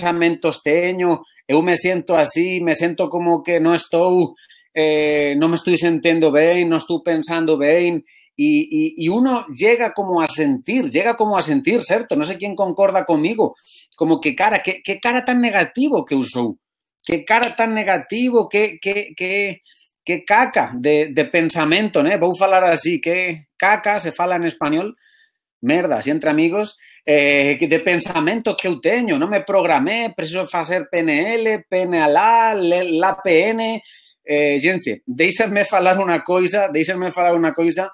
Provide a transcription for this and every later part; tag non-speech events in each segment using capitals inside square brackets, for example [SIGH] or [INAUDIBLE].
pensamientos teño, yo me siento así, me siento como que no estoy, eh, no me estoy sintiendo bien, no estoy pensando bien, y, uno llega como a sentir, llega como a sentir, ¿cierto? No sé quién concorda conmigo, como que cara, qué, cara tan negativo que usó, qué cara tan negativo, qué, qué, qué, qué caca de, de pensamiento, ¿no? Voy a hablar así, qué caca, se fala en español, merda, si entre amigos, é, de pensamento que eu tenho, não me programei, preciso fazer PNL, PNLA, LAPN. Eh, gente, deixem-me falar uma coisa, deixem-me falar uma coisa.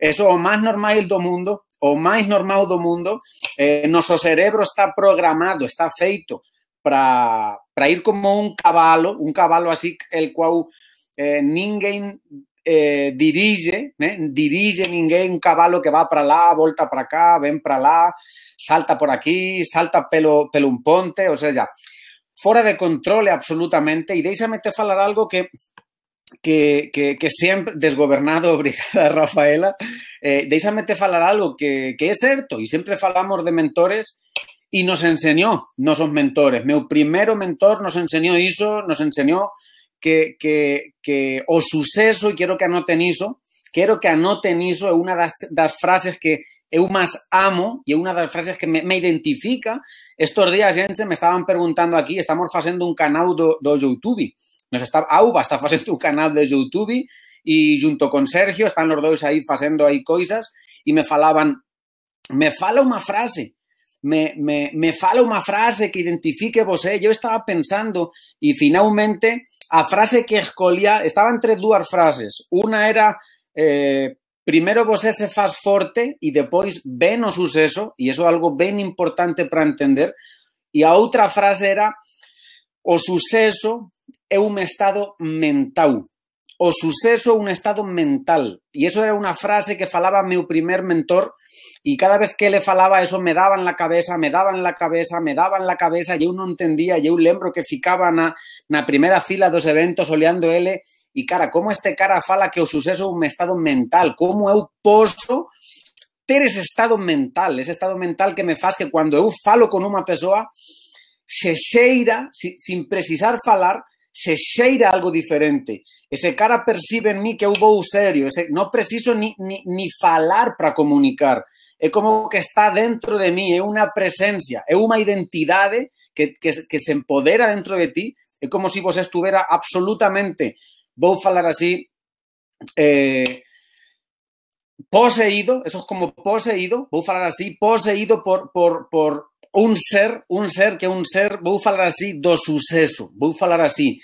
Isso é o mais normal do mundo, o mais normal do mundo. É, nosso cérebro está programado, está feito para ir como um cavalo, um cavalo assim, el qual ninguém Eh, dirige, ¿eh? dirige ninguém un caballo que va para la volta para acá, ven para la salta por aquí, salta pelo, pelo un ponte, o sea, fuera de control absolutamente. Y déjame te falar algo que que, que, que desgobernado, obrigada [LAUGHS] Rafaela, eh, te falar algo que, es cierto y siempre siempre falamos de mentores y nos enseñó, no son mentores. mi primero mentor nos enseñó eso, nos enseñó que, que, o suceso, y quiero que anoten eso, quiero que anoten eso, es una de las frases que eu más amo y una de las frases que me, identifica. Estos días, gente, me estaban preguntando aquí, estamos haciendo un canal de YouTube, nos está, Auba está haciendo un canal de YouTube y junto con Sergio están los dos ahí haciendo ahí cosas y me falaban, me fala una frase, me, me, me fala una frase que identifique vos, eh". yo estaba pensando y finalmente a frase que escolía, estaba entre dos frases. Una era eh, primero vos ese fast forte y después ven o suceso, Y eso es algo bien importante para entender. Y a otra frase era o suceso es un estado mental. O suceso un estado mental. Y eso era una frase que falaba mi primer mentor y cada vez que le falaba eso me daba en la cabeza, me daba en la cabeza, me daba en la cabeza, yo no entendía, yo un lembro que ficaba en la primera fila dos eventos oleando él y, cara, ¿cómo este cara fala que o suceso un estado mental, ¿Cómo eu posso ter ese estado mental, ese estado mental que me faz que cuando eu falo con una persona se seira sin precisar falar, se cheira algo diferente. Ese cara percibe en mí que hubo serio. Ese, no preciso ni, ni, falar para comunicar. Es como que está dentro de mí, es una presencia, es una identidad que, que, se empodera dentro de ti. Es como si vos estuviera absolutamente, voy a hablar así, eh, poseído, eso es como poseído, voy a hablar así, poseído por, por, por un ser, un ser, que un ser, vou falar así do suceso, vou falar así,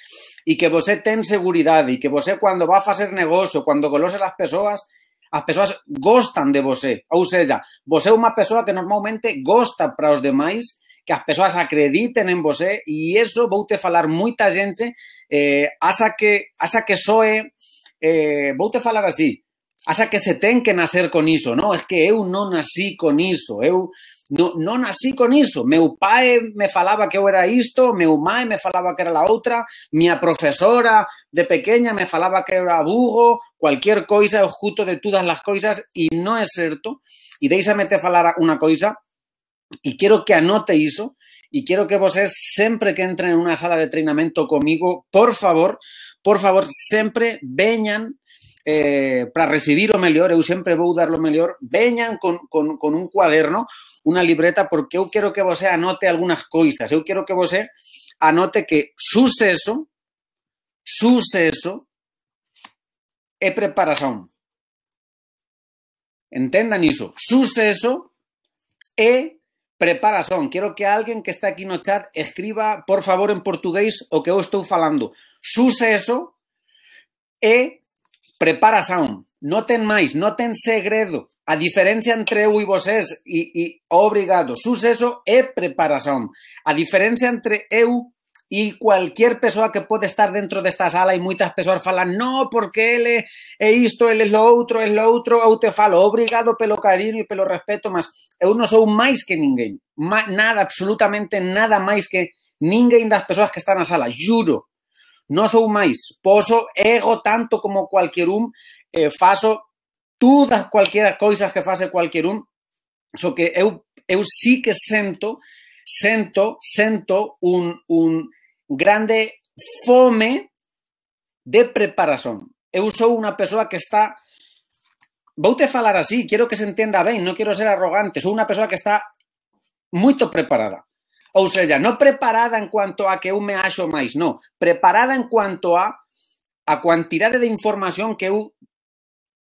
y que vosé ten seguridad y que cuando va a hacer negocio, cuando conoce las personas, las personas gostan de vosé o sea, vosé é una persona que normalmente gosta para os demás, que as personas acrediten en vosé y eso vou te falar muy gente, eh, asa que, asa que soe, eh, vou falar así asa que se ten que nacer con eso, no es que eu no nací con eso, eu... No, no nací con eso, Meu pai me falaba que era isto, meu mãe me falaba que era la otra, mi profesora de pequeña me falaba que era bugo, cualquier cosa, os de todas las coisas y no es cierto y déjame te falar una cosa y quiero que anote eso y quiero que vocês siempre que entren en una sala de entrenamiento conmigo, por favor, por favor, siempre vengan. Eh, para recibir mejor, yo siempre voy a dar lo mejor, vengan con, un cuaderno, una libreta, porque yo quiero que vos anote algunas cosas. Yo quiero que vos anote que suceso, suceso e preparación. Entendan eso. Suceso e preparación. Quiero que alguien que está aquí en el chat escriba, por favor, en portugués o que yo estoy falando. Suceso e prepara sound, no ten más, no ten segredo. A diferencia entre eu y vosés y e obrigado, suceso é e preparación. A diferencia entre eu y cualquier persona que pode estar dentro de esta sala y muchas personas falan no, porque él es isto, él es lo otro es lo otro, eu te falo obrigado pelo cariño y pelo respeto, mas eu no soy más que ninguén, nada, absolutamente nada más que de las personas que están la sala, juro, no un maíz. pozo ego tanto como cualquier uno. eh, todas cualquiera cosas que haga cualquier uno. Yo que eu, sí que sento, sento, sento un un grande fome de preparación. Eu soy una persona que está vou te falar así, quiero que se entienda bien, no quiero ser arrogante, soy una persona que está muy preparada. O sea, no preparada en cuanto a que un me acho no Preparada en cuanto a a cantidad de información que eu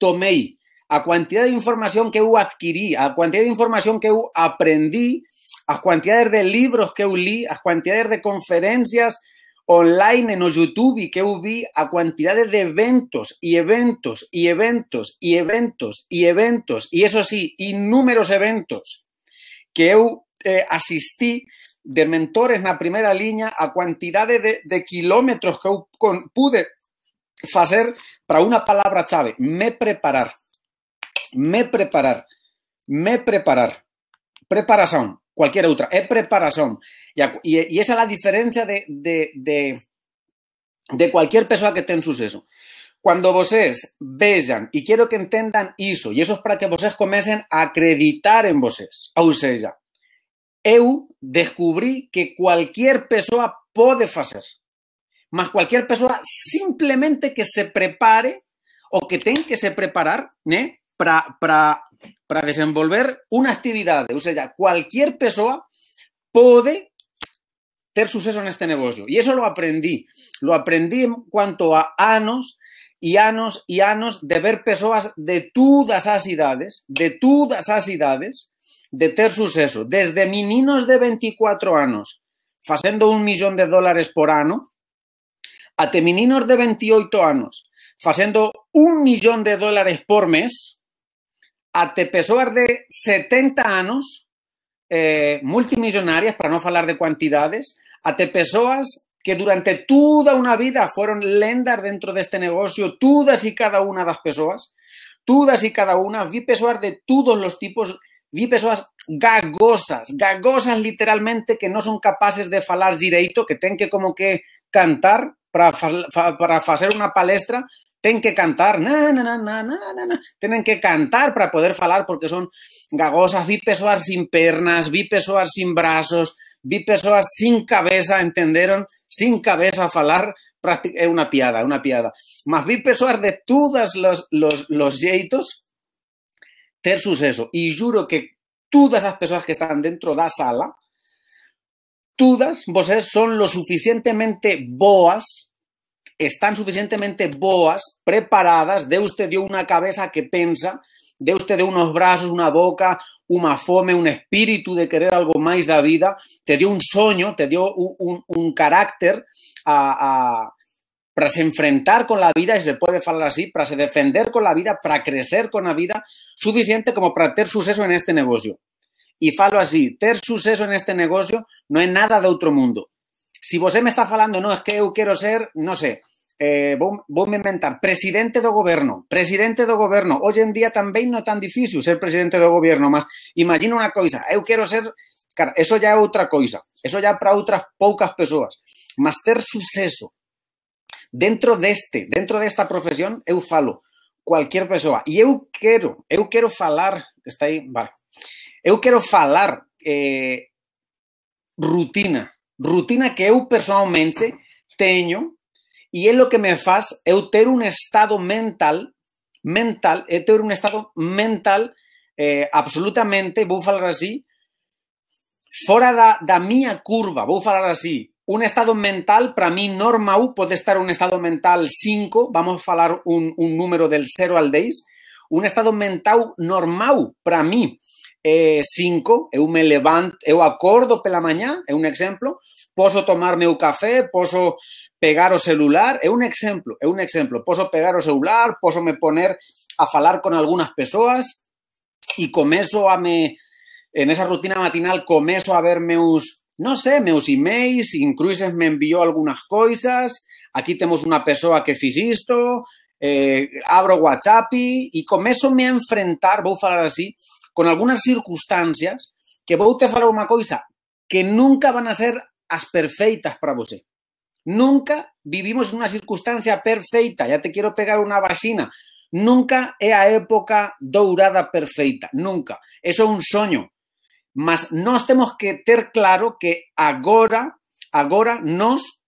tomei, a cantidad de información que eu adquirí, a cantidad de información que eu aprendí, a cantidades de libros que eu li, a cantidades de conferencias online en YouTube que eu vi, a cantidad de eventos y eventos y eventos y eventos y eventos, y eso sí, inúmeros eventos que eu eh, asistí de mentores en la primera línea a cuantidades de, kilómetros que pude hacer para una palabra clave me preparar. Me preparar. Me preparar. Preparación, cualquier otra, es preparación. Y esa es la diferencia de, cualquier persona que tenga suceso. Cuando vosotros vean, y quiero que entendan eso, y eso es para que vosotros comiencen a acreditar en vosés, o sea, eu descubrí que cualquier persona puede hacer... ...más cualquier persona simplemente que se prepare o que tenga que se preparar para, para, para desenvolver una actividad. O sea, cualquier persona puede ter suceso este negocio. Y eso lo aprendí. Lo aprendí en cuanto a anos y años y años... de ver personas de todas las idades, de todas las idades, de ter suceso desde meninos de 24 años haciendo un millón de dólares por año hasta meninos de 28 años haciendo un millón de dólares por mes hasta personas de 70 años eh, multimillonarias, para no hablar de cantidades, hasta personas que durante toda una vida fueron lendas dentro de este negocio, todas y cada una de las personas, todas y cada una, vi personas de todos los tipos, vi personas gagosas, gagosas literalmente que no son capaces de falar direito, que tienen que como que cantar para, para una palestra, tienen que cantar, na, na, na, na, na, na, na, que cantar para poder falar porque son gagosas, vi personas sin pernas, vi personas sin brazos, vi personas sin cabeza, entenderon? Sin cabeza falar, es eh, una piada, una piada. Mas vi personas de todas los, los, los suceso y juro que todas las personas que están dentro de la sala, todas voses son lo suficientemente boas, están suficientemente boas, preparadas, De usted dio una cabeza que piensa, de usted dio unos brazos, una boca, una fome, un espíritu de querer algo más de la vida, te dio un sueño, te dio un, carácter a para se enfrentar con la vida, y se puede hablar así, para se defender con la vida, para crecer con la vida, suficiente como para tener suceso en este negocio. Y falo así, tener suceso en este negocio no es nada de otro mundo. Si vos me está falando, no, es que yo quiero ser, no sé, eh, a me inventar, presidente de gobierno, presidente de gobierno, hoy en día también no es tan difícil ser presidente de gobierno, más imagina una cosa, eu quiero ser, cara, eso ya es otra cosa, eso ya para otras pocas personas, más tener suceso dentro este, dentro de esta profesión, eu falo cualquier persona. Y eu quiero, eu quiero falar, está ahí, vale. Eu quiero falar eh, rutina, rutina que eu personalmente tengo y es lo que me faz eu ter un estado mental, mental, eu eh, ter un estado mental eh, absolutamente, a hablar así, fuera da, mi curva, curva, a hablar así, un estado mental, para mí, normal, puede estar un estado mental 5, vamos a hablar un, número del 0 al 10, un estado mental normal, para mí, es 5, Yo me levanto, yo acordo la mañana, es un ejemplo. posso tomarme un café, puedo pegar o celular, Es un ejemplo, es un ejemplo. posso pegar o celular, puedo me poner a hablar con algunas personas y e comienzo a me, en esa rutina matinal, comienzo a verme us no sé, meus emails, incluso me envió algunas cosas, aquí tenemos una persona que fiz esto, eh, abro WhatsApp y con me a enfrentar, voy a hablar así, con algunas circunstancias que voy a hablar una cosa que nunca van a ser as perfectas para vos. Nunca vivimos una circunstancia perfecta, ya te quiero pegar una vacina. Nunca é a época dourada perfecta, nunca. Eso es un sueño mas nos tenemos que tener claro que ahora agora nos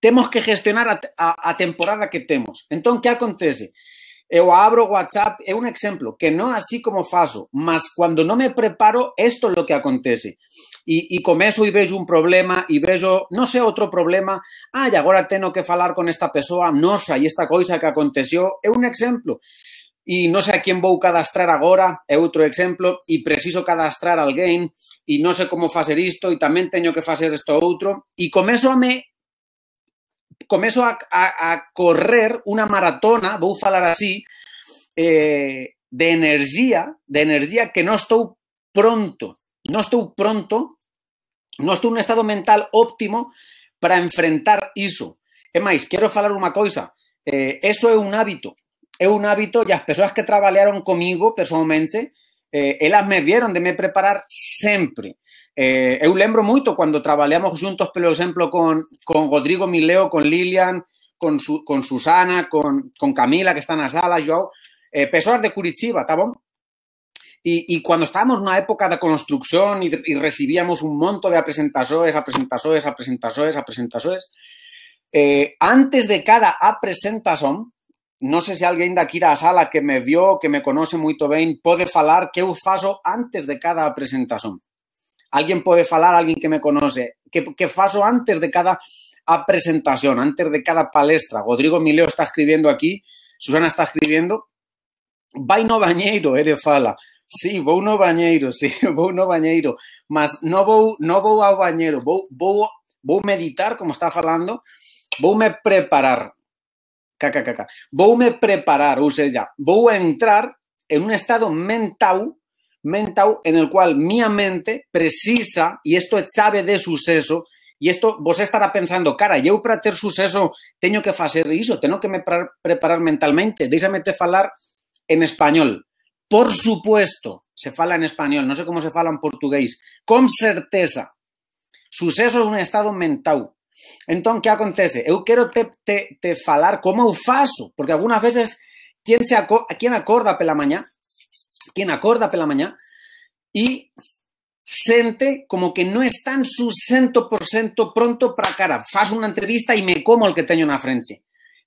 temos que gestionar a, temporada que temos. Entonces, ¿qué acontece? Yo abro WhatsApp, es un ejemplo, que no así como faço, mas cuando no me preparo, esto es lo que acontece. Y, y, y veo un problema y e veo, no sé, otro problema, ay, ahora tengo que hablar con esta persona, no sé, e y esta cosa que aconteció, es un ejemplo. E non sei a quen vou cadastrar agora, é outro exemplo, e preciso cadastrar alguén, e non sei como facer isto, e tamén teño que facer isto outro, e comezo a me comezo a, a, a correr unha maratona, vou falar así, eh, de enerxía, de enerxía que non estou pronto, non estou pronto, non estou nun estado mental óptimo para enfrentar iso. É máis, quero falar unha coisa, eh, eso é un hábito, Es un hábito y las personas que trabajaron conmigo personalmente, eh, ellas me vieron de me preparar siempre. Eh, eu lembro mucho cuando trabajamos juntos, por ejemplo, con, con Rodrigo Mileo, con Lilian, con, su, con Susana, con, con Camila, que está la sala, yo, eh, personas de Curitiba, tá Y, cuando estábamos en una época de construcción y, recibíamos un monto de presentaciones, presentaciones, presentaciones, presentaciones, eh, antes de cada apresentación no sé si alguien de aquí de la sala que me vio, que me conoce muy bien, puede falar qué eu antes de cada presentación. Alguien puede falar, alguien que me conoce, qué que antes de cada presentación, antes de cada palestra. Rodrigo Mileo está escribiendo aquí, Susana está escribiendo, vai no bañeiro, eres eh, fala. Sí, vou no bañeiro, [LAUGHS] sí, vou no bañeiro, mas no vou, no vou ao bañeiro, vou, vou, vou meditar, como está falando, Voy me preparar, voy a preparar, use ya. Vou entrar en un estado mental, mental en el cual mi mente precisa, y esto sabe de suceso, y esto vos estará pensando, cara, yo para tener suceso tengo que hacer eso, tengo que me preparar mentalmente, déjame te falar en español. Por supuesto, se fala en español, no sé cómo se fala en portugués. Con certeza, suceso es un estado mental. Entonces, ¿qué acontece? Eu quero te, te, te falar como eu porque algunas veces, ¿quién se quien acorda pela mañá, quien acorda pela mañana y sente como que no está en su 100% pronto para cara. Faz una entrevista y me como el que teño una frente.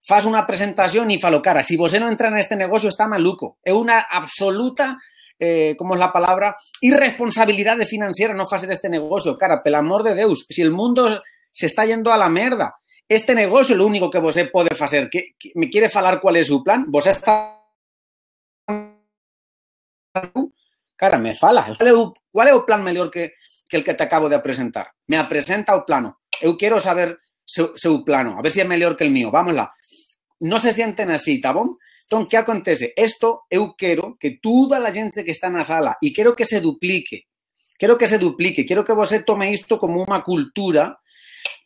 Faz una presentación y falo, cara, si vos no entras en este negocio está maluco. Es una absoluta eh, como es la palabra, Irresponsabilidad financiera no hacer este negocio. Cara, pel amor de Dios, si el mundo se está yendo a la mierda. Este negocio, lo único que vos puede hacer, que, me quiere hablar cuál es su plan, vos está... Cara, me fala. ¿Cuál es el plan mejor que, que el que te acabo de presentar? Me presenta el plano. Yo quiero saber su, su, plano, a ver si es mejor que el mío. Vámonos. No se sienten así, Tabón. Entonces, ¿qué acontece? Esto yo quiero que toda la gente que está en la sala, y quiero que se duplique, quiero que se duplique, quiero que vos tome esto como una cultura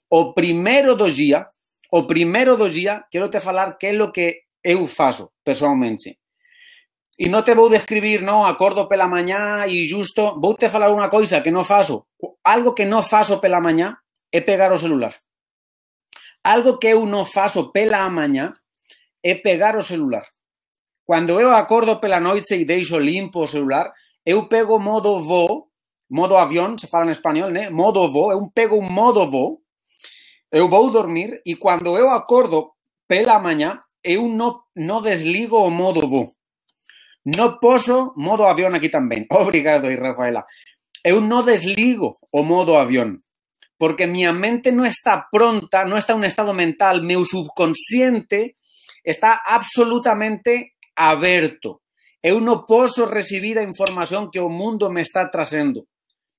O primeiro do día, o primeiro do día, quero te falar que é o que eu faço personalmente. E non te vou describir, non, acordo pela mañá e justo, vou te falar unha coisa que non faço. Algo que non faço pela mañá é pegar o celular. Algo que eu non faço pela mañá é pegar o celular. Cando eu acordo pela noite e deixo limpo o celular, eu pego modo voo, modo avión, se fala en español, né? Modo voo, eu pego un modo voo Eu vou dormir y e cuando yo acordo pela mañana eu no no desligo o modo voo. No puedo, modo avión aquí también. [LAUGHS] Obrigado, Rafaela. Eu no desligo o modo avión. porque mi mente no está pronta, no está en un estado mental, mi subconsciente está absolutamente abierto. Eu no puedo recibir la información que el mundo me está trazendo.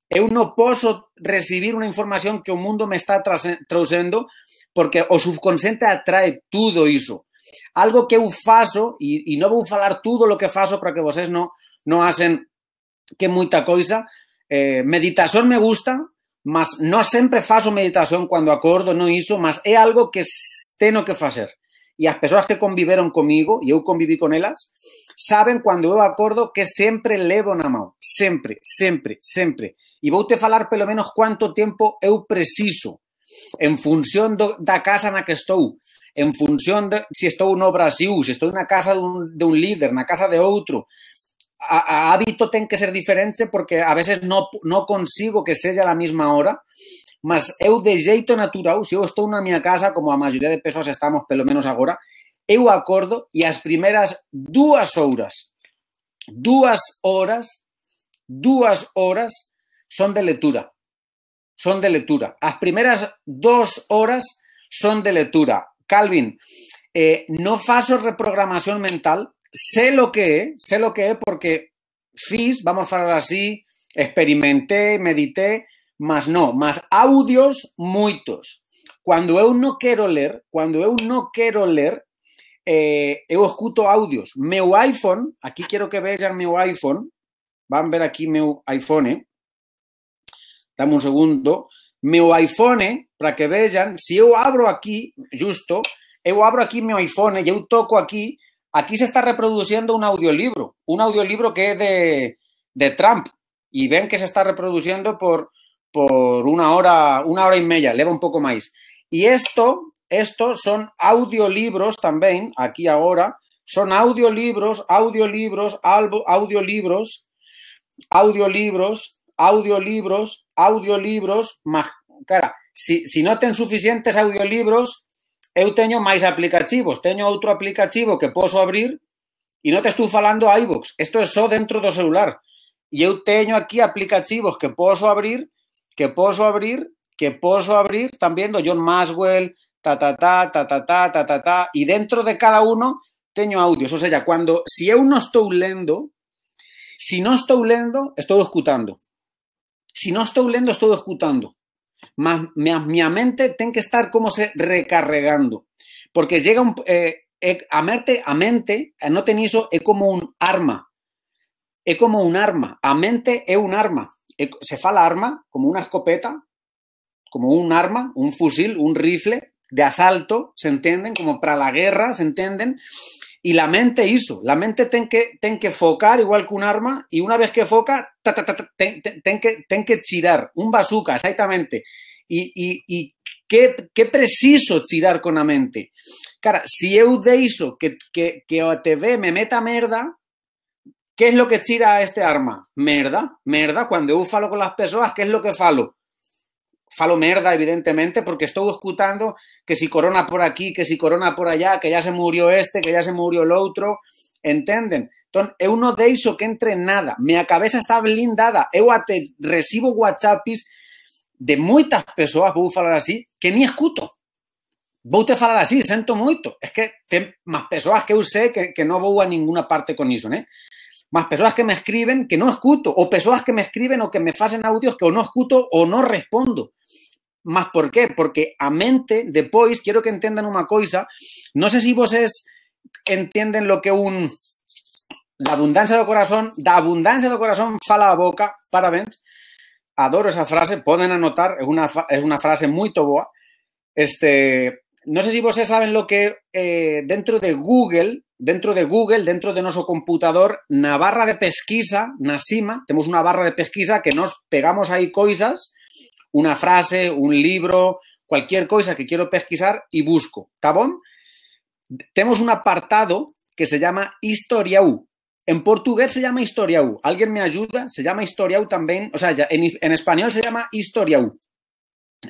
Eu no puedo recibir una información que o mundo me está traduciendo, porque o subconsciente atrae todo eso. Algo que eu faço, y e, e no voy a hablar todo lo que faço para que vocês no no hacen que mucha cosa. Eh, meditación me gusta, mas no siempre faço meditación cuando acordo, no hizo, mas es algo que tengo que hacer. Y e las personas que convivieron conmigo, y yo conviví con ellas, saben cuando yo acuerdo que siempre levo na mano. Siempre, siempre, siempre e te falar pelo menos cuánto tiempo eu preciso en función de la casa en la que estoy, en función de se estou no Brasil, estoy en una casa de un líder, na casa de otro. A, hábito tiene que ser diferente porque a veces no, consigo que sea a misma hora, mas eu de jeito natural, si eu estou na minha casa, como a mayoría de personas estamos pelo menos ahora, eu acordo y e las primeras dos horas, dos horas, dos horas, son de lectura. Son de lectura. Las primeras dos horas son de lectura. Calvin, eh, no hago reprogramación mental, sé lo que es, sé lo que es porque fiz, vamos a hablar así, experimenté, medité, más no, más audios muchos. Cuando yo no quiero leer, cuando eu no quiero leer, eh, eu escuto audios. Mi iPhone, aquí quiero que vean mi iPhone, van a ver aquí mi iPhone, eh dame un segundo, Mi iPhone, para que vean, si yo abro aquí, justo, yo abro aquí mi iPhone, yo toco aquí, aquí se está reproduciendo un audiolibro, un audiolibro que es de, Trump, y ven que se está reproduciendo por, por una hora, una hora y media, leva un poco más. Y esto, esto son audiolibros también, aquí ahora, son audiolibros, audiolibros, audiolibros, audiolibros audiolibros, audiolibros, más, cara, si, no ten suficientes audiolibros, eu teño más aplicativos, tengo otro aplicativo que puedo abrir y no te estoy falando a iVoox, esto es só dentro tu celular. y eu teño aquí aplicativos que puedo abrir, que puedo abrir, que puedo abrir están viendo John Maxwell, ta ta ta ta ta ta ta ta ta dentro de cada uno tengo audios, o sea, cuando, si eu no estoy lendo, si no estoy lendo, estoy escuchando si no estoy leyendo, estoy escuchando, más mi mente tiene que estar como se recarregando. Porque llega un, eh, eh, a mente, a eh, mente, no ten eso es como un arma. Es como un arma. A mente es un arma. Se fa la arma como una escopeta, como un arma, un fusil, un rifle de asalto, se entienden? como para la guerra, se entienden. Y la mente hizo, la mente tiene que, ten que focar igual que un arma y una vez que foca, ta, ten, que, ten que tirar, un bazooka, exactamente. Y, y, preciso tirar con la mente. Cara, si eu hizo que, que, que me meta merda, ¿qué es lo que tira a este arma? Merda, merda. Cuando yo falo con las personas, ¿qué es lo que falo? falo merda, evidentemente, porque estoy escuchando que si corona por aquí, que si corona por allá, que ya se murió este, que ya se murió el otro, entenden? es eu de eso que entre nada, mi cabeza está blindada, eu recibo whatsappis de muitas persoas, vou hablar así, que ni escuto. voy te falar así, siento mucho, Es que más personas que eu sei que, que voy a ninguna parte con eso, ¿eh? más personas que me escriben que no escuto, o personas que me escriben o que me hacen audios que o no escuto o no respondo. ¿Más por qué? Porque a mente, después, quiero que entiendan una cosa, no sé si vosotros entienden lo que un... La abundancia de corazón, la abundancia de corazón fala a boca, parabéns, adoro esa frase, pueden anotar, es una, es una frase muy toboa. Este, no sé si vosotros saben lo que eh, dentro de Google dentro de Google, dentro de nuestro computador, una barra de pesquisa, na cima, tenemos una barra de pesquisa que nos pegamos ahí cosas, una frase, un libro, cualquier cosa que quiero pesquisar y busco, ¿está Tenemos un apartado que se llama Historia U. En portugués se llama Historia U. ¿Alguien me ayuda? Se llama Historia U también. O sea, en, español se llama Historia U.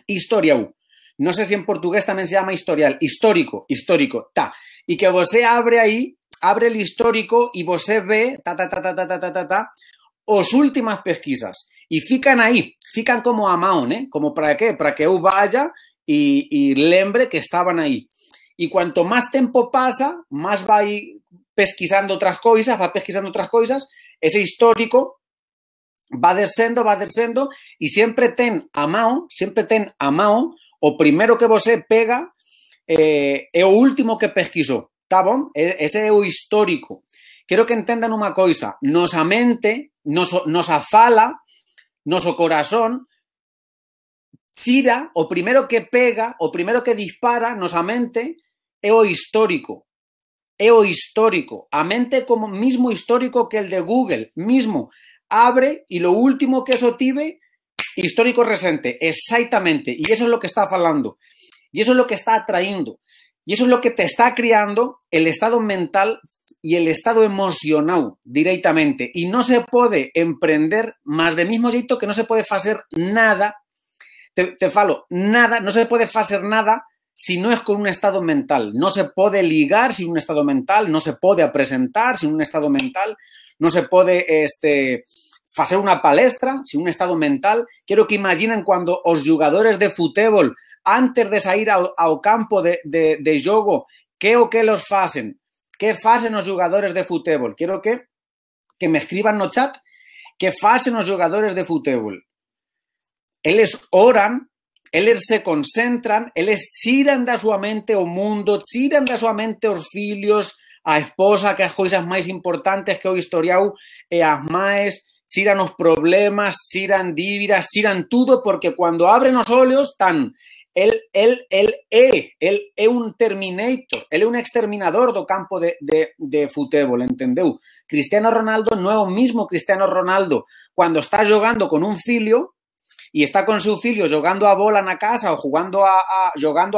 Historia U. No sé si en portugués también se llama historial. Histórico, histórico. Ta y que vosé abre ahí, abre el histórico y vosé ve, ta, ta, ta, ta, ta, ta, ta, ta, os últimas pesquisas. y fican ahí, fican como a Maon, ¿eh? Como para qué? Para que eu vaya y lembre que estaban ahí. Y cuanto más tiempo pasa, más va ahí pesquisando otras cosas, va pesquisando otras cosas, ese histórico va descendo, va descendo y siempre ten a siempre siempre ten a Maon, o primero que vosé pega eh, último que pesquisó... ...¿está bom? E, ese é histórico. ...quiero que entendan una cosa... a mente, ...nos afala... fala, noso corazón, tira, o primero que pega, o primero que dispara a mente Eo o histórico. Eo o histórico. A mente como mismo histórico que el de Google, mismo. Abre y e lo último que eso tive histórico reciente... Exactamente. Y e eso es lo que está falando. Y eso es lo que está atrayendo. Y eso es lo que te está creando el estado mental y el estado emocional directamente. Y no se puede emprender más de mismo jeito que no se puede hacer nada, te, falo, nada, no se puede hacer nada si no es con un estado mental. No se puede ligar sin un estado mental, no se puede presentar sin un estado mental, no se puede este, hacer una palestra sin un estado mental. Quiero que imaginen cuando los jugadores de fútbol antes de salir al campo de, de, de que o que los hacen? Que hacen los jugadores de fútbol. Quiero que que me escriban no chat que hacen los jugadores de fútbol. Ellos oran, ellos se concentran, ellos tiran de su mente o mundo, tiran de su mente los filhos, a esposa, que las cosas más importantes que hoy historiado, e las más, tiran los problemas, tiran dívidas, tiran todo, porque cuando abren los óleos están él, él, él un terminator, él es un exterminador do campo de, de, de Cristiano Ronaldo no es el mismo Cristiano Ronaldo cuando está jugando con un filio y está con su filio jugando a bola la casa o jugando a, a,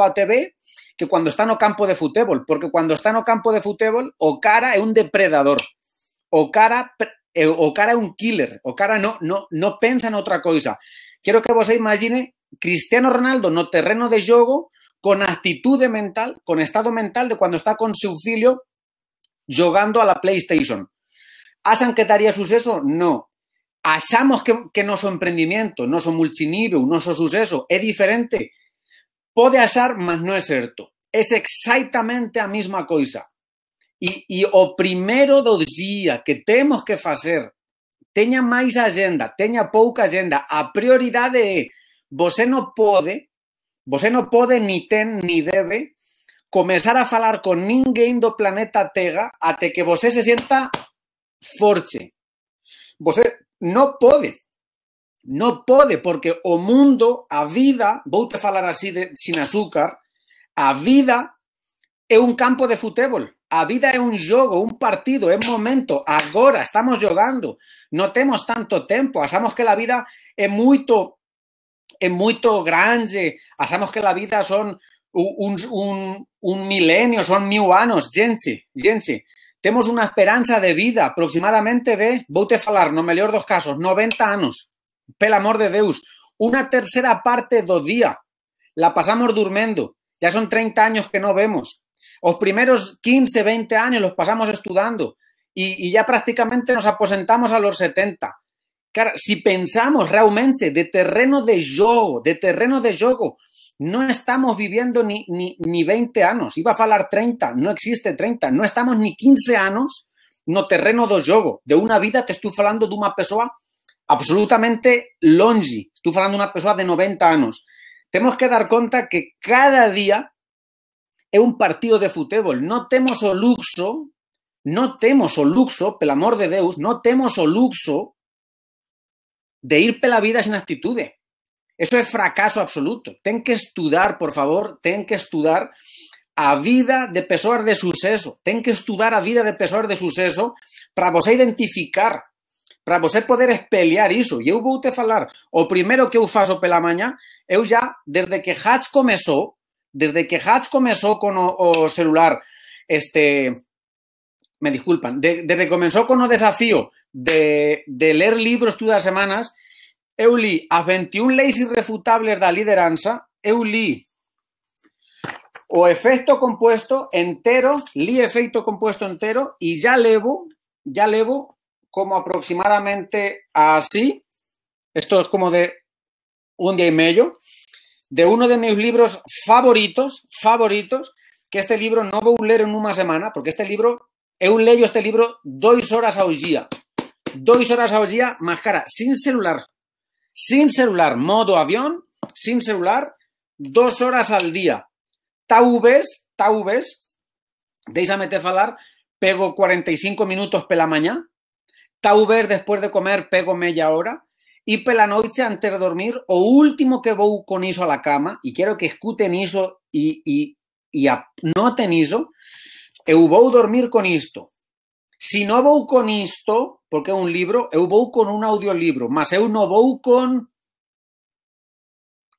a TV que cuando está no campo de fútbol. porque cuando está en no campo de fútbol, o cara es un depredador, o cara eh, o cara un killer, o cara no no no pensa en otra cosa. Quiero que vos imagine Cristiano Ronaldo no terreno de juego con actitud mental, con estado mental de cuando está con su hijo jugando a la PlayStation. ¿Asan que daría suceso? No. Asamos que, que son emprendimiento, son multinivel, son suceso es diferente. Puede asar, mas no es cierto. Es exactamente la misma cosa. Y o primero dos día que tenemos que hacer, tenga más agenda, tenga poca agenda, a prioridad de Você no pode, vosé no pode, ni ten, ni debe comenzar a falar con ninguém do planeta Tega hasta que você se sienta forche. Você no pode. No pode, porque o mundo, a vida, vou te falar así sin azúcar, a vida es un campo de fútbol, A vida es un juego, un partido, es momento. Agora estamos jugando, no tenemos tanto tempo. Asamos que la vida es muy es muy grande, asamos que la vida son un un un milenio, son mil años, Gente, gente, tenemos una esperanza de vida aproximadamente de, vou-te falar, no melhor dos casos, 90 años. Pel amor de Dios, una tercera parte do día la pasamos durmiendo. Ya son 30 años que no vemos. Los primeros 15, 20 años los pasamos estudiando y, y ya prácticamente nos aposentamos a los 70 si pensamos realmente de terreno de yo de terreno de juego, no estamos viviendo ni, ni, ni 20 años, iba a hablar 30, no existe 30, no estamos ni 15 años no terreno de yogo, de una vida te estoy hablando de una persona absolutamente longe, estoy hablando de una persona de 90 años. Tenemos que dar cuenta que cada día es un partido de fútbol, no tenemos o luxo, no tenemos o luxo, pel amor de Dios, no tenemos o luxo de ir pela vida sin actitudes. Eso es fracaso absoluto. Ten que estudiar, por favor, ten que estudiar a vida de personas de suceso. Ten que estudiar a vida de personas de suceso para vos identificar, para vos poder espelear eso. Y eu voy te falar, o primero que eu faço pela manhã, eu ya desde que Hatch comenzó, desde que Hatch comenzó con o, celular, este, me disculpan, desde que comenzó con el desafío de, leer libros todas las semanas, eu li a 21 leyes irrefutables de la lideranza, eu li o efecto compuesto entero, li efecto compuesto entero y ya levo, ya levo como aproximadamente así, esto es como de un día y medio, de uno de mis libros favoritos, favoritos, que este libro no voy a leer en una semana, porque este libro, he leído este libro dos horas hoy día dos horas al día más cara, sin celular. Sin celular, modo avión, sin celular, dos horas al día. taubes taubes déjame te hablar. pego 45 minutos pela mañana, Taubes, después de comer pego media hora, y pela noche antes de dormir, o último que voy con eso a la cama, y quiero que escuten eso y, y, y eso, eu vou dormir con esto. Si no vou con esto, porque es un libro, eu vou con un audiolibro, mas eu no vou con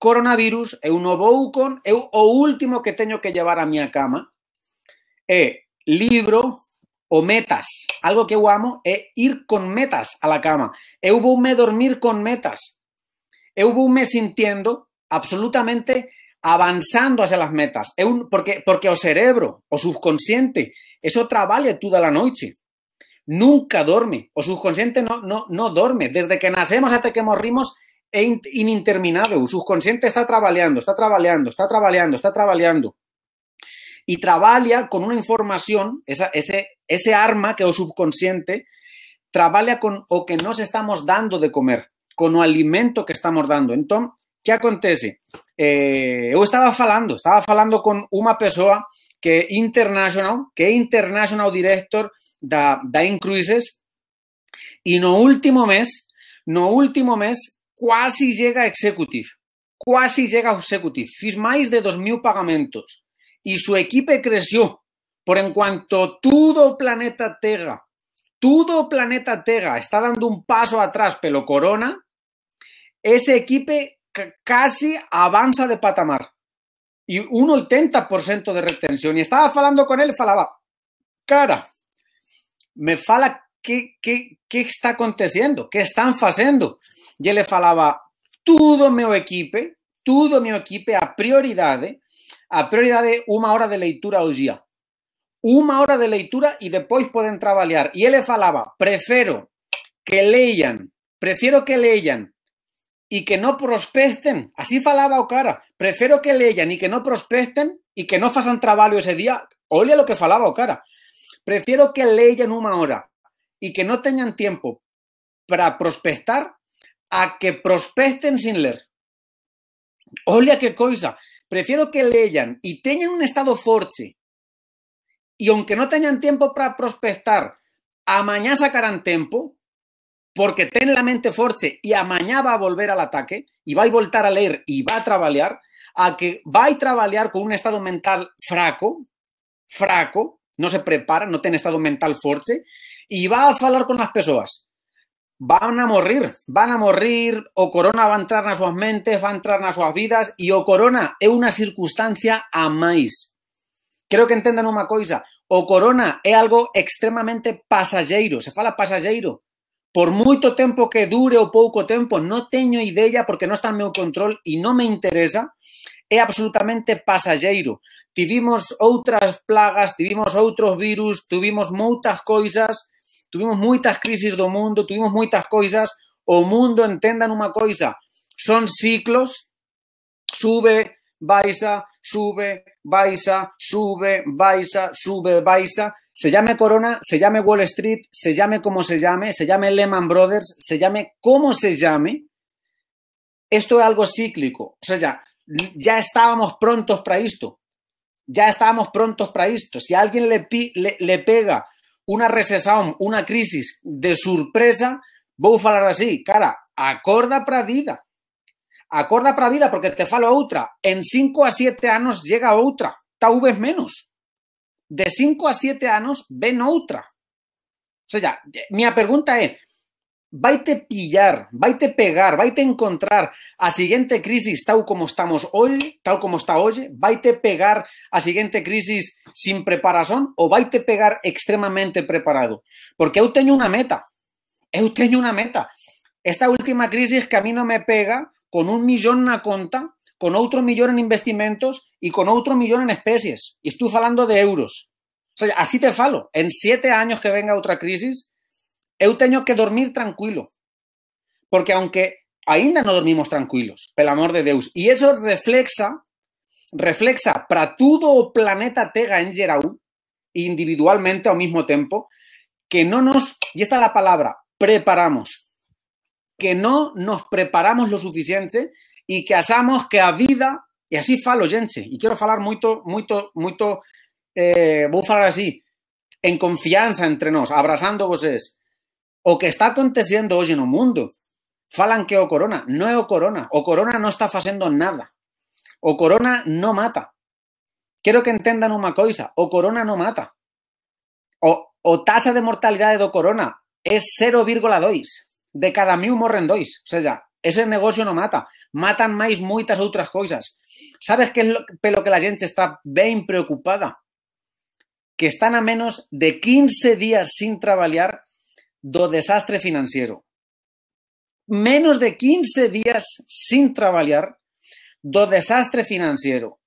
coronavirus, eu no vou con... o último que tengo que llevar a mi cama es libro o metas. Algo que eu amo é ir con metas a la cama. Eu vou me dormir con metas. Eu vou me sintiendo absolutamente avanzando hacia las metas. porque, porque o cerebro, o subconsciente, eso trabaja toda la noche nunca duerme o subconsciente no, no, no duerme. Desde que nacemos hasta que morimos es ininterminable. ininterminado. subconsciente está trabajando, está trabajando, está trabajando, está trabajando. Y trabaja con una información, ese, ese arma que es subconsciente, trabaja con o que nos estamos dando de comer, con o alimento que estamos dando. Entonces, ¿qué acontece? Eh, yo estaba hablando, estaba hablando con una persona que es international, que international director da, da y y no último mes no último mes casi llega executive. casi llega executive. Fiz más de 2.000 pagamentos. y su equipo creció Por en cuanto todo planeta Tega todo planeta Tega está dando un paso atrás pero corona, ese equipo casi avanza de patamar. y un 80% de retención y estaba hablando con él falaba cara, me fala ¿qué que, está aconteciendo que están fazendo. Yo le falaba todo meu equipo, todo mi equipo a prioridad, a prioridad una hora de lectura hoy día. Una hora de lectura y después pueden trabajar. Y él le falaba prefiero que leyan, prefiero que leyan y que no prospecten. Así falaba o cara. Prefiero que leyan y que no prospecten y que no hagan trabajo ese día. Oye lo que falaba o cara. Prefiero que leyan una hora y que no tengan tiempo para prospectar a que prospecten sin leer. Olía qué cosa. Prefiero que leyan y tengan un estado forte. Y aunque no tengan tiempo para prospectar, a mañana sacarán tiempo porque ten la mente forte y a mañana va a volver al ataque y va a volver a leer y va a trabajar a que va a trabajar con un estado mental fraco, fraco, non se prepara, non ten estado mental forte e va a falar con as persoas. Van a morrir, van a morrir, o corona va a entrar nas súas mentes, va a entrar nas súas vidas e o corona é unha circunstancia a máis. Creo que entendan unha coisa, o corona é algo extremamente pasaxeiro, se fala pasaxeiro, por moito tempo que dure ou pouco tempo, non teño idea porque non está no meu control e non me interesa, es absolutamente pasajero. Tuvimos otras plagas, tuvimos otros virus, tuvimos muchas cosas, tuvimos muchas crisis del mundo, tuvimos muchas cosas. o mundo, entendan una cosa, son ciclos, sube, baixa, sube, baixa, sube, baixa, sube, baixa. Se llame Corona, se llame Wall Street, se llame como se llame, se llame Lehman Brothers, se llame como se llame. Esto es algo cíclico. O sea, ya, ya estábamos prontos para esto. Ya estábamos prontos para esto. Si alguien le, pega una recesión, una crisis de sorpresa, voy a hablar así, cara, acorda para vida. Acorda para vida porque te falo otra. En 5 a 7 años llega otra. Tal vez menos. De 5 a 7 años ven otra. O sea, ya, mi pregunta es, te pillar, te pegar, te encontrar a siguiente crisis tal como estamos hoy, tal como está hoy, te pegar a siguiente crisis sin preparación o te pegar extremadamente preparado. Porque yo tengo una meta, eu tengo una meta. Esta última crisis que a mí no me pega con un millón en na conta, con otro millón en investimentos y con otro millón en especies. Y estoy hablando de euros. O sea, así te falo. En siete años que venga otra crisis, eu teño que dormir tranquilo. Porque aunque ainda no dormimos tranquilos, pelo amor de Deus, y eso reflexa reflexa para todo o planeta Tega en Gerau, individualmente ao mismo tempo, que no nos, y esta es la palabra, preparamos, que no nos preparamos lo suficiente y que asamos que a vida, y así falo, gente, y quiero falar mucho, mucho, mucho, eh, falar así, en confianza entre nós, abrazando vosotros. O que está acontecendo hoxe no mundo. Falan que o corona, non é o corona. O corona non está facendo nada. O corona non mata. Quero que entendan unha coisa, o corona non mata. O, o taxa de mortalidade do corona é 0,2. De cada mil morren dois. O sea, ese negocio non mata. Matan máis moitas outras coisas. Sabes que é pelo que a xente está ben preocupada? Que están a menos de 15 días sin traballar do desastre financiero. Menos de 15 días sin trabajar, do desastre financiero,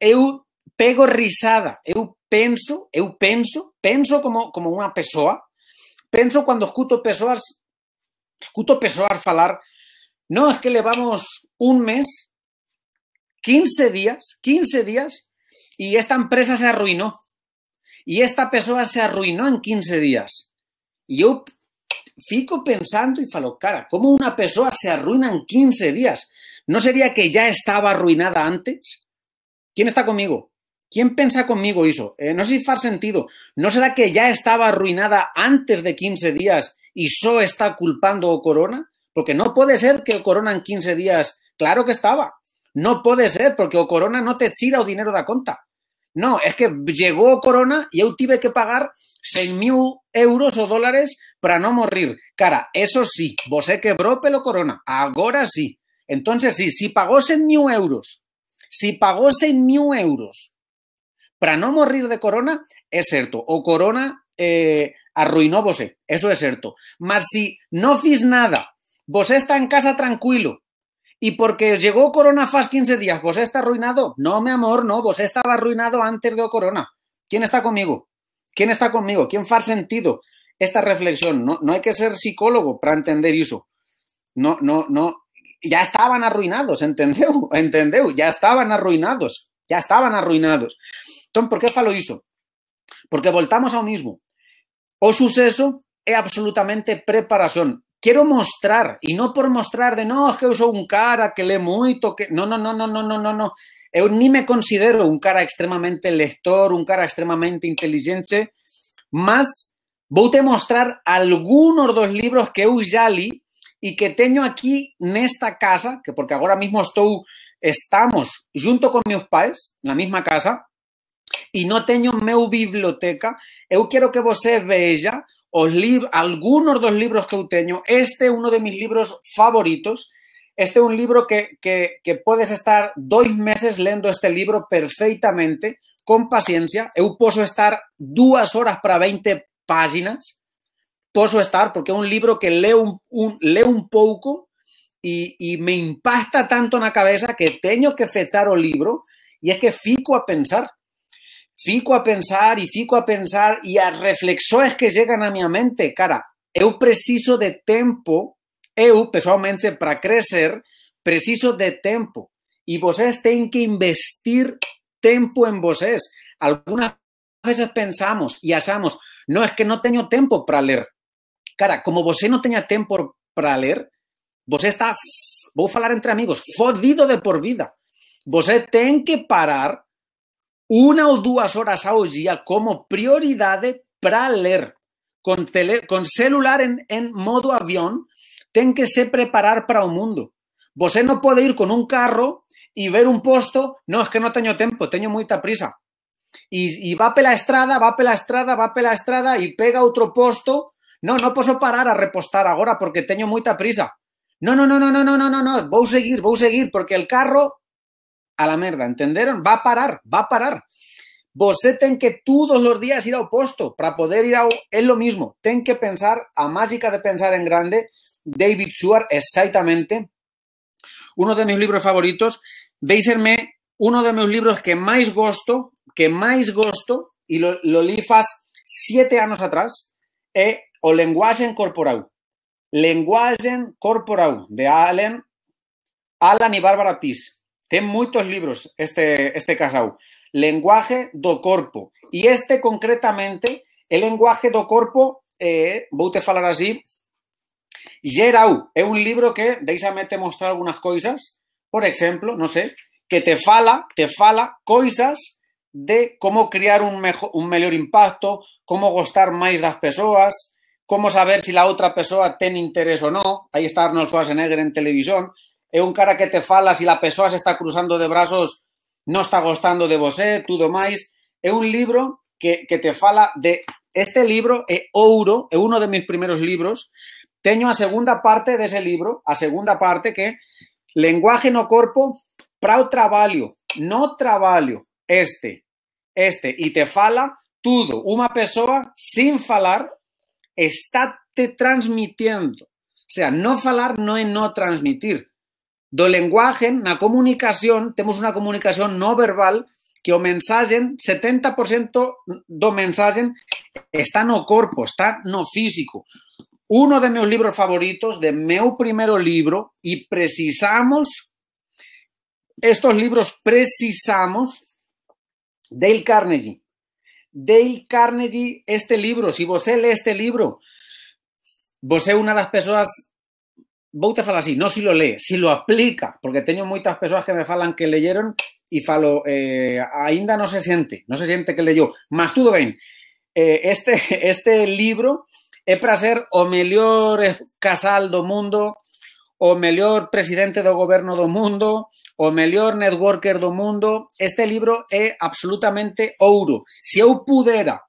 Eu pego risada, eu penso, eu penso, penso como, como una Pienso penso cuando escuto personas, escuto personas falar, no, es que le vamos un mes, 15 días, 15 días, y esta empresa se arruinó. Y esta persona se arruinó en 15 días. yo fico pensando y falo, cara, ¿cómo una persona se arruina en 15 días? ¿No sería que ya estaba arruinada antes? ¿Quién está conmigo? ¿Quién piensa conmigo eso? Eh, no sé si far sentido. ¿No será que ya estaba arruinada antes de 15 días y so está culpando a Corona? Porque no puede ser que Corona en 15 días, claro que estaba. No puede ser, porque o Corona no te tira o dinero da conta. No, es que llegó Corona y yo tuve que pagar 6.000 euros o dólares para no morir. Cara, eso sí, vos vosé quebró pelo corona, Ahora sí. Entonces, sí, si pagó mil euros, si pagó 6.000 euros para no morir de corona, es cierto, o corona eh, arruinó vosé, eso es cierto. Mas si no fiz nada, vos está en casa tranquilo, y porque llegó corona Fas 15 días, vos está arruinado. No, mi amor, no, vos estaba arruinado antes de corona. ¿Quién está conmigo? ¿Quién está conmigo? ¿Quién far sentido esta reflexión? No, no hay que ser psicólogo para entender eso. No, no, no. Ya estaban arruinados, entendeu? [LAUGHS] Entendeu? Ya estaban arruinados. Ya estaban arruinados. Entonces, por qué falo hizo? Porque voltamos a lo mismo. O suceso es absolutamente preparación. Quiero mostrar, y no por mostrar de, no, es que uso un cara que le muy que... No, no, no, no, no, no, no, no. Eu ni me considero un cara extremamente lector, un cara extremamente inteligente, mas vou a mostrar algunos dos libros que eu ya li y que aquí en esta casa, que porque ahora mismo estou, estamos junto mis meus pais, la misma casa, y no tengo meu biblioteca, eu quiero que você ella os algunos dos libros que eu tenho. Este é um de mis libros favoritos, este es un libro que, puedes estar dos meses leyendo este libro perfectamente, con paciencia. Yo puedo estar dos horas para 20 páginas. Puedo estar, porque es un libro que leo un, un, leo un poco y me impacta tanto en la cabeza que tengo que fechar el libro y es que fico a pensar. Fico a pensar y fico a pensar y a reflexiones que llegan a mi mente, cara, yo preciso de tiempo eu, pessoalmente, para crecer, preciso de tiempo. Y vocês têm que investir tiempo en vocês. Algunas veces pensamos y achamos, no, es que no tengo tiempo para leer. Cara, como você no tenía tiempo para leer, você está, a falar entre amigos, fodido de por vida. Você ten que parar una o dos horas al día como prioridad para leer. Con tele, celular en en modo avión ten que se preparar para o mundo. Vosé no pode ir con un carro y ver un posto, no, es que no teño tiempo, teño moita prisa. Y va va pela estrada, va pela estrada, va pela estrada y pega otro posto, no, no puedo parar a repostar ahora porque teño moita prisa. No, no, no, no, no, no, no, no, no, vou seguir, vou seguir, porque el carro a la merda, entenderon? Va a parar, va a parar. Vosé ten que todos los días ir ao posto para poder ir ao... Es lo mismo, ten que pensar, a mágica de pensar en grande, David schwartz, exactamente. Uno de mis libros favoritos. Deixerme uno de mis libros que más gosto, que más gusto. Y lo, lo li siete años atrás, es eh, o lenguaje Corporal. lenguaje Corporal, de Alan, Alan y Bárbara Piz. Ten muchos libros este, este casau. Lenguaje do corpo. Y este, concretamente, el Lenguaje do corpo, eh, vou te falar así, Gerau es un libro que, a te mostrar algunas cosas, por ejemplo, no sé, que te fala, te fala cosas de cómo crear un, mejor, un mejor impacto, cómo gustar más las personas, cómo saber si la otra persona tiene interés o no, ahí está Arnold Schwarzenegger en televisión. es un cara que te fala si la persona se está cruzando de brazos, no está gustando de vos, eh, todo más, es un libro que, te fala de Este libro es ouro, es uno de mis primeros libros, teño la segunda parte de ese libro, a segunda parte que lenguaje no cuerpo para trabajo, no trabajo, este, este, y te fala todo. Una persona sin falar está te transmitiendo. O sea, no falar no es no transmitir. Do lenguaje, la comunicación, tenemos una comunicación no verbal que o mensaje, 70% do mensaje está no cuerpo, está no físico uno de mis libros favoritos, de mi primer libro, y precisamos, estos libros precisamos Dale Carnegie. Dale Carnegie, este libro, si vos lee este libro, vos es una de las personas, voy te falar así, no si lo lee, si lo aplica, porque tengo muchas personas que me falan que leyeron y falo, eh, ainda no se siente, no se siente que leyó. Más todo bien, eh, este, este libro es para ser o mejor casal do mundo, o mejor presidente do gobierno do mundo, o mejor networker do mundo. Este libro es absolutamente oro. Si eu pudera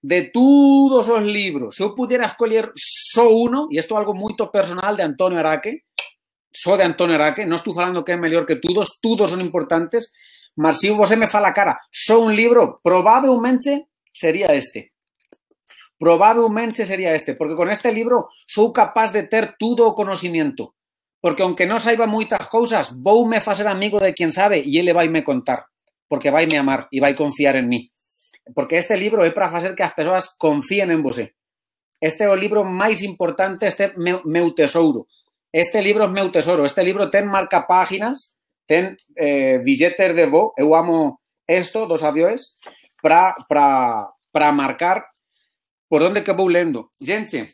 de todos los libros, si yo pudiera escoger solo uno, y esto es algo muy personal de Antonio Araque, solo de Antonio Araque, no estoy hablando que es mejor que todos, todos son importantes, mas si vos me fala cara, solo un libro, probablemente sería este. Probablemente sería este, porque con este libro soy capaz de tener todo conocimiento. Porque aunque no saiba cosas, voy a ser amigo de quien sabe y le va vaime a contar, porque va vaime a amar y va a confiar en mí. Porque este libro es para hacer que las personas confíen en vos. Este es el libro más importante, este es meu, tesoro. Este libro es meu tesoro. Este libro ten marca páginas, ten eh, billetes de vos, yo amo esto, dos aviones, para marcar ¿Por dónde voy lendo, Gente,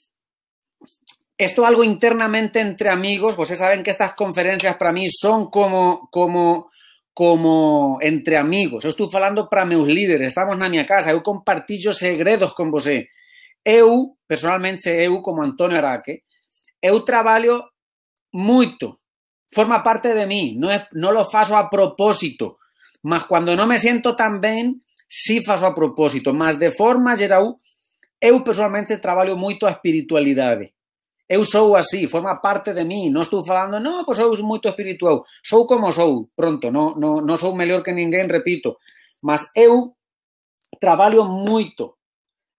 esto algo internamente entre amigos, pues saben que estas conferencias para mí son como, como, como entre amigos. Yo estoy hablando para mis líderes, estamos en mi casa, eu compartillos segredos con vos. Eu, personalmente, eu, como Antonio Araque, eu trabajo mucho. forma parte de mí. No lo faço a propósito, mas cuando no me siento tan bien, sí hago a propósito, mas de forma Gerau. Eu personalmente trabalho mucho a espiritualidade. Eu sou así, forma parte de mí. No estou falando, no, pues eu sou espiritual. Sou como sou, pronto, no soy mejor sou melhor que ninguém, repito. Mas eu trabalho mucho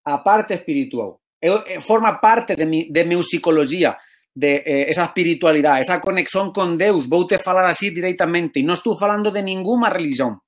a parte espiritual. Eu, eh, forma parte de, mi, de psicología de eh, esa espiritualidad, esa conexión con Deus. Vou te falar así directamente. y no estou falando de ninguna religión.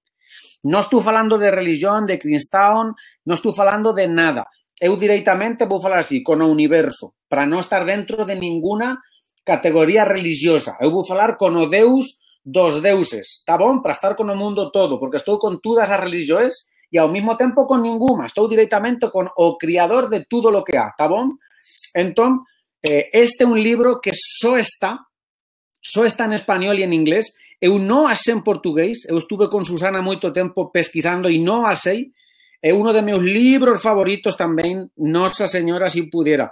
No estoy hablando de religión, de cristán, no estoy hablando de nada. Eu direitamente vou falar así, con o universo, para non estar dentro de ninguna categoría religiosa. Eu vou falar con o Deus dos deuses, tá bon? Para estar con o mundo todo, porque estou con todas as religiões e ao mesmo tempo con ninguna. Estou direitamente con o criador de todo lo que há, tá bon? Entón, eh, este é un libro que só está, só está en español e en inglés, Eu non a sei en portugués, eu estuve con Susana moito tempo pesquisando e non a sei, Es uno de mis libros favoritos también, Nosa Señora si pudiera.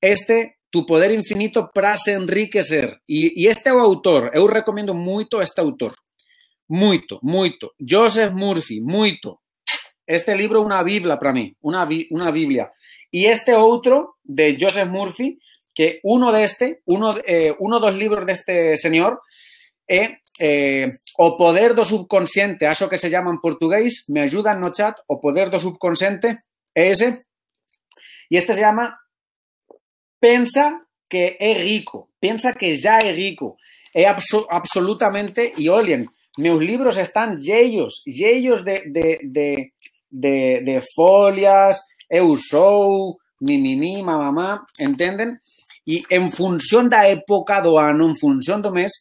Este, Tu poder infinito para Se enriquecer. Y este autor, yo autor, eu recomiendo este autor. Mucho, mucho. Joseph Murphy, muy Este libro una una biblia para mí, una biblia. Y este otro de Joseph Murphy, que uno de este, uno, de eh, uno dos libros de este señor, es... Eh, o poder do subconsciente, eso que se llama en portugués, me ayudan no chat, o poder do subconsciente, ese. Y este se llama piensa que es rico, piensa que ya es rico, es absolutamente, y olien, mis libros están llenos, llenos de, de, de, de, folias, eu sou, mi, mi, mi, mamá, entenden? Y en función da época do ano, en función do mes,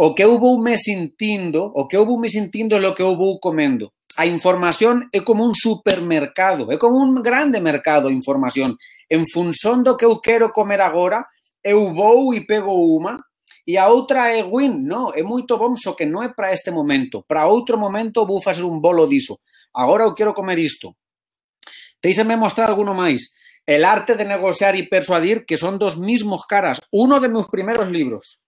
o que hubo un me sintiendo o que hubo un me sintiendo es lo que hubo comiendo. comendo. A información es como un supermercado, Es como un grande mercado de información. En función do que eu quiero comer agora, eu vou e pego uma y a otra é win, No, é muy que no es para este momento. Para otro momento a hacer un bolo diso. Agora eu quiero comer isto. me mostrar alguno más. El arte de negociar y persuadir, que son dos mismos caras. Uno de mis primeros libros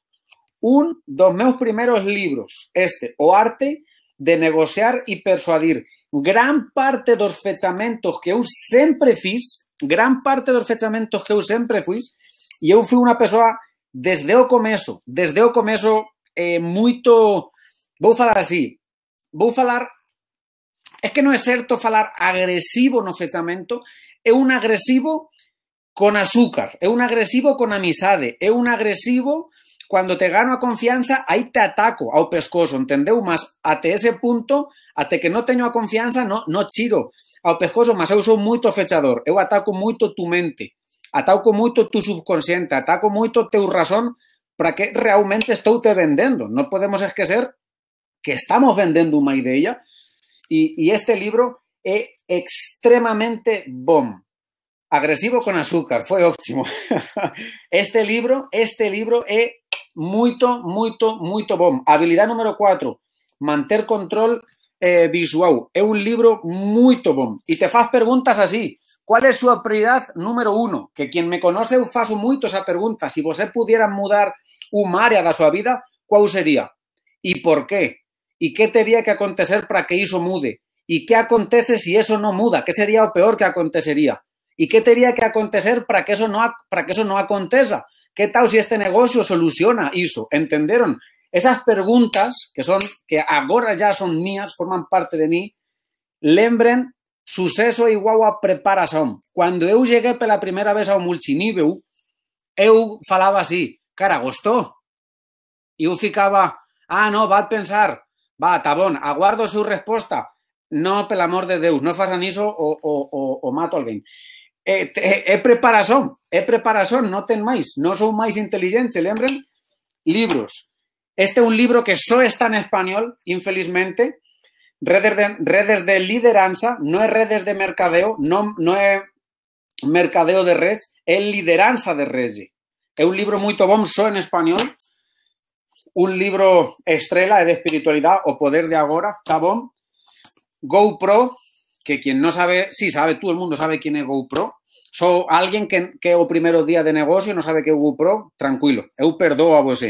un dos meus primeros libros, este, o arte de negociar y persuadir. Gran parte dos fechamentos que eu sempre fiz, gran parte los fechamentos que yo siempre fui, y yo fui una persona desde o comezo, desde o comezo eh, muy... Voy vou falar así, vou falar, es que no es cierto falar agresivo no fechamento, Es un agresivo con azúcar, es un agresivo con amizade, es un agresivo cuando te gano a confianza, ahí te ataco ao pescozo, entendeu? Mas hasta ese punto, hasta que no teño a confianza, no, no chiro ao pescozo, mas eu sou muy fechador. yo ataco mucho tu mente, ataco mucho tu subconsciente, ataco mucho tu razón para que realmente estou te vendendo. no podemos esquecer que estamos vendendo una idea y e, e este libro es extremadamente bom. Agresivo con azúcar, fue óptimo. [LAUGHS] Este libro, este libro es ...muy, muy, muy bom. ...habilidad número cuatro... manter control eh, visual. ...es un um libro muy bom. ...y e te faz preguntas así. ...¿cuál es su prioridad número uno? Um? Que quien me conoce eu faço muy esa pregunta. ...si vos pudiera mudar un área de su vida, ...¿cuál sería? ...¿y e por qué? ...¿y e qué tendría que acontecer para que eso mude? ...¿y qué acontece si eso no muda? ...¿qué sería o peor que acontecería? ...¿y qué tendría que acontecer para que eso no para que eso no acontezca? ¿Qué tal si este negocio soluciona eso? ¿Entendieron? Esas preguntas que son, que ahora ya son mías, forman parte de mí, lembren suceso igual a preparación. Cuando eu llegué la primera vez un multinivel, eu falaba así, cara, gostou? Y e eu ficaba, ah, no, va a pensar, va, tabón, aguardo su respuesta. No, pel amor de Deus, no fasan eso o, o, o, o é, é, é preparación, é preparación, non ten máis, non son máis inteligentes, lembran? Libros. Este é un libro que só está en español, infelizmente, redes de, redes de lideranza, non é redes de mercadeo, non, non é mercadeo de redes, é lideranza de redes. É un libro moito bom só en español, un libro estrela é de espiritualidade, o poder de agora, está bom. GoPro, que quien no sabe, sí sabe, todo el mundo sabe quién es GoPro. So, alguien que, que o primeros días de negocio no sabe qué es GoPro, tranquilo, eu perdono a vos.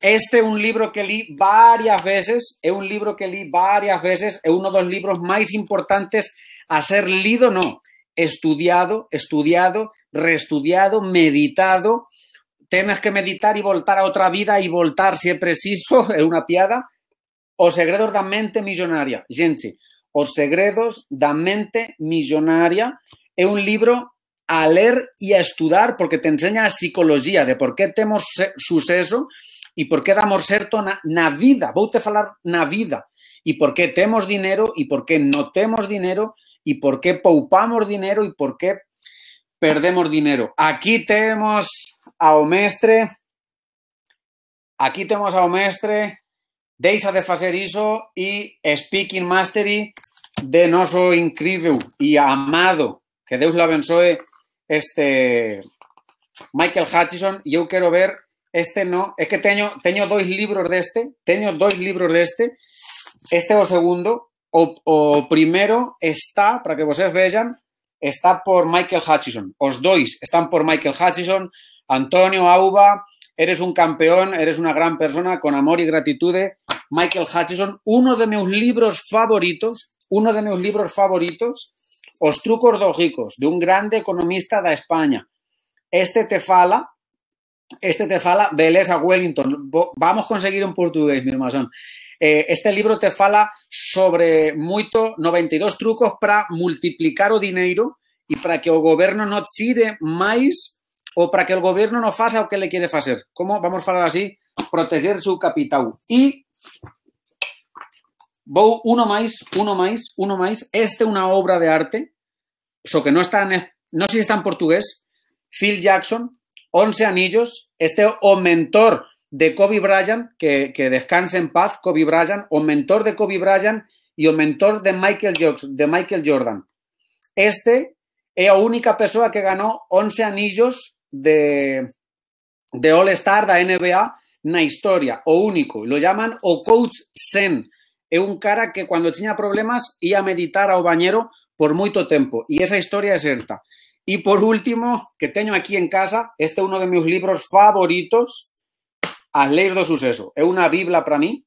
Este es un libro que li varias veces, es un libro que li varias veces, es uno de los libros más importantes a ser lido, no, estudiado, estudiado, reestudiado, meditado, tienes que meditar y voltar a otra vida y voltar si es preciso, [LAUGHS] es una piada, os segredos da mente millonaria. Gente, Os segredos da mente millonaria es un libro a leer y a estudiar porque te enseña a psicología de por qué tenemos suceso y por qué damos certo na, voy vida. te falar na vida. Y por qué tenemos dinero y por qué no tenemos dinero y por qué poupamos dinero y por qué perdemos dinero. Aquí tenemos ao mestre. Aquí tenemos ao mestre deixa de facer iso e Speaking Mastery de noso incrível e amado, que Deus la abençoe, este Michael Hutchison, e eu quero ver este no, é que teño teño dois libros deste, teño dois libros deste. Este é o segundo, o, o primeiro está, para que vocês vexan, está por Michael Hutchison. Os dois están por Michael Hutchison, Antonio Auba, Eres un campeón, eres una gran persona, con amor y gratitud. Michael Hutchison, uno de mis libros favoritos, uno de mis libros favoritos, Os trucos lógicos, de un grande economista de España. Este te fala, este te fala beleza Wellington. Vamos a conseguir un portugués, mi hermano. Eh, este libro te fala sobre y 92 trucos para multiplicar o dinero y para que el gobierno no tire más o para que el gobierno no haga o que le quiere hacer. ¿Cómo? Vamos a hablar así, proteger su capital. Y uno más, uno más, uno más. Este es una obra de arte, so que no está en, no sé si está en portugués, Phil Jackson, 11 anillos, este o mentor de Kobe Bryant, que, que descanse en paz, Kobe Bryant, o mentor de Kobe Bryant y o mentor de Michael, Jordan. Este es la única persona que ganó 11 anillos de, de All-Star la NBA una historia, o único. Lo llaman o coach zen. es un cara que cuando tenía problemas iba a meditar o bañero por mucho tiempo, y esa historia es cierta, y por último, que tengo aquí en casa, este uno de mis libros favoritos, a leis de suceso. es una biblia para mí,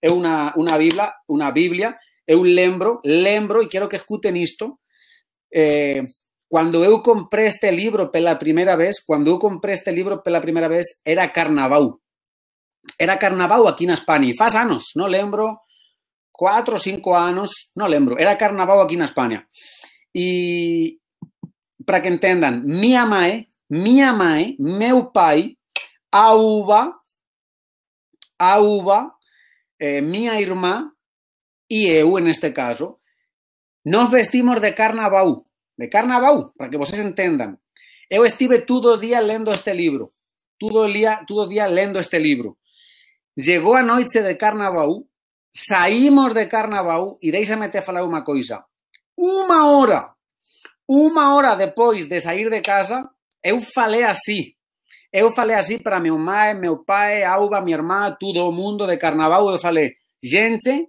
es una biblia, una biblia, es un lembro, lembro, y quiero que escuten esto eh, cuando eu compré este libro pela primera vez, cuando eu compré este libro la primera vez, era carnaval. Era carnaval aquí en España. hace años, no lembro, cuatro o cinco años, no lembro. Era carnaval aquí en España. Y para que entendan, mi amae, mi amae, meu pai, a uva, a uva, eh, mi irmã y eu, este caso, nos vestimos de carnaval. de Carnaval, para que vocês entendan. Eu estive todo o día lendo este libro. Todo o día, todo o día lendo este libro. Chegou a noite de Carnaval, saímos de Carnaval e deixame te falar unha coisa. Uma hora, uma hora depois de sair de casa, eu falei así. Eu falei así para meu mãe, meu pai, Alba, minha irmã, todo o mundo de Carnaval. Eu falei, gente,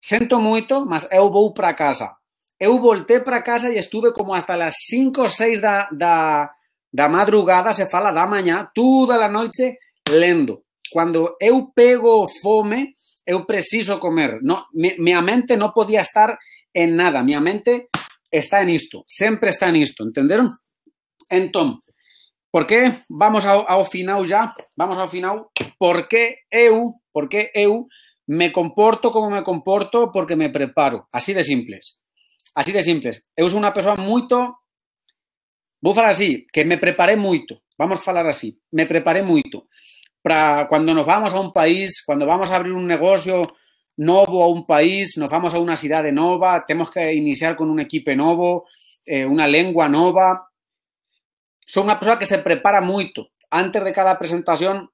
sinto muito, mas eu vou para casa. eu volté para casa y e estuve como hasta las 5 o 6 de la madrugada, se fala da mañana, toda la noche, lendo. Cuando eu pego fome, eu preciso comer. No, mi, mente no podía estar en nada. Mi mente está en esto. Siempre está en esto. ¿Entendieron? Entonces, por qué? vamos ao, final ya. Vamos ao final. Por qué eu, por eu me comporto como me comporto? Porque me preparo, así de simples. Así de simples. Es una persona muy... Voy a falar así, que me preparé mucho. Vamos a falar así. Me preparé mucho. Para cuando nos vamos a un país, cuando vamos a abrir un negocio nuevo a un país, nos vamos a una cidade nova, tenemos que iniciar con un equipo nuevo, eh, una lengua nova. Soy una persona que se prepara mucho. Antes de cada presentación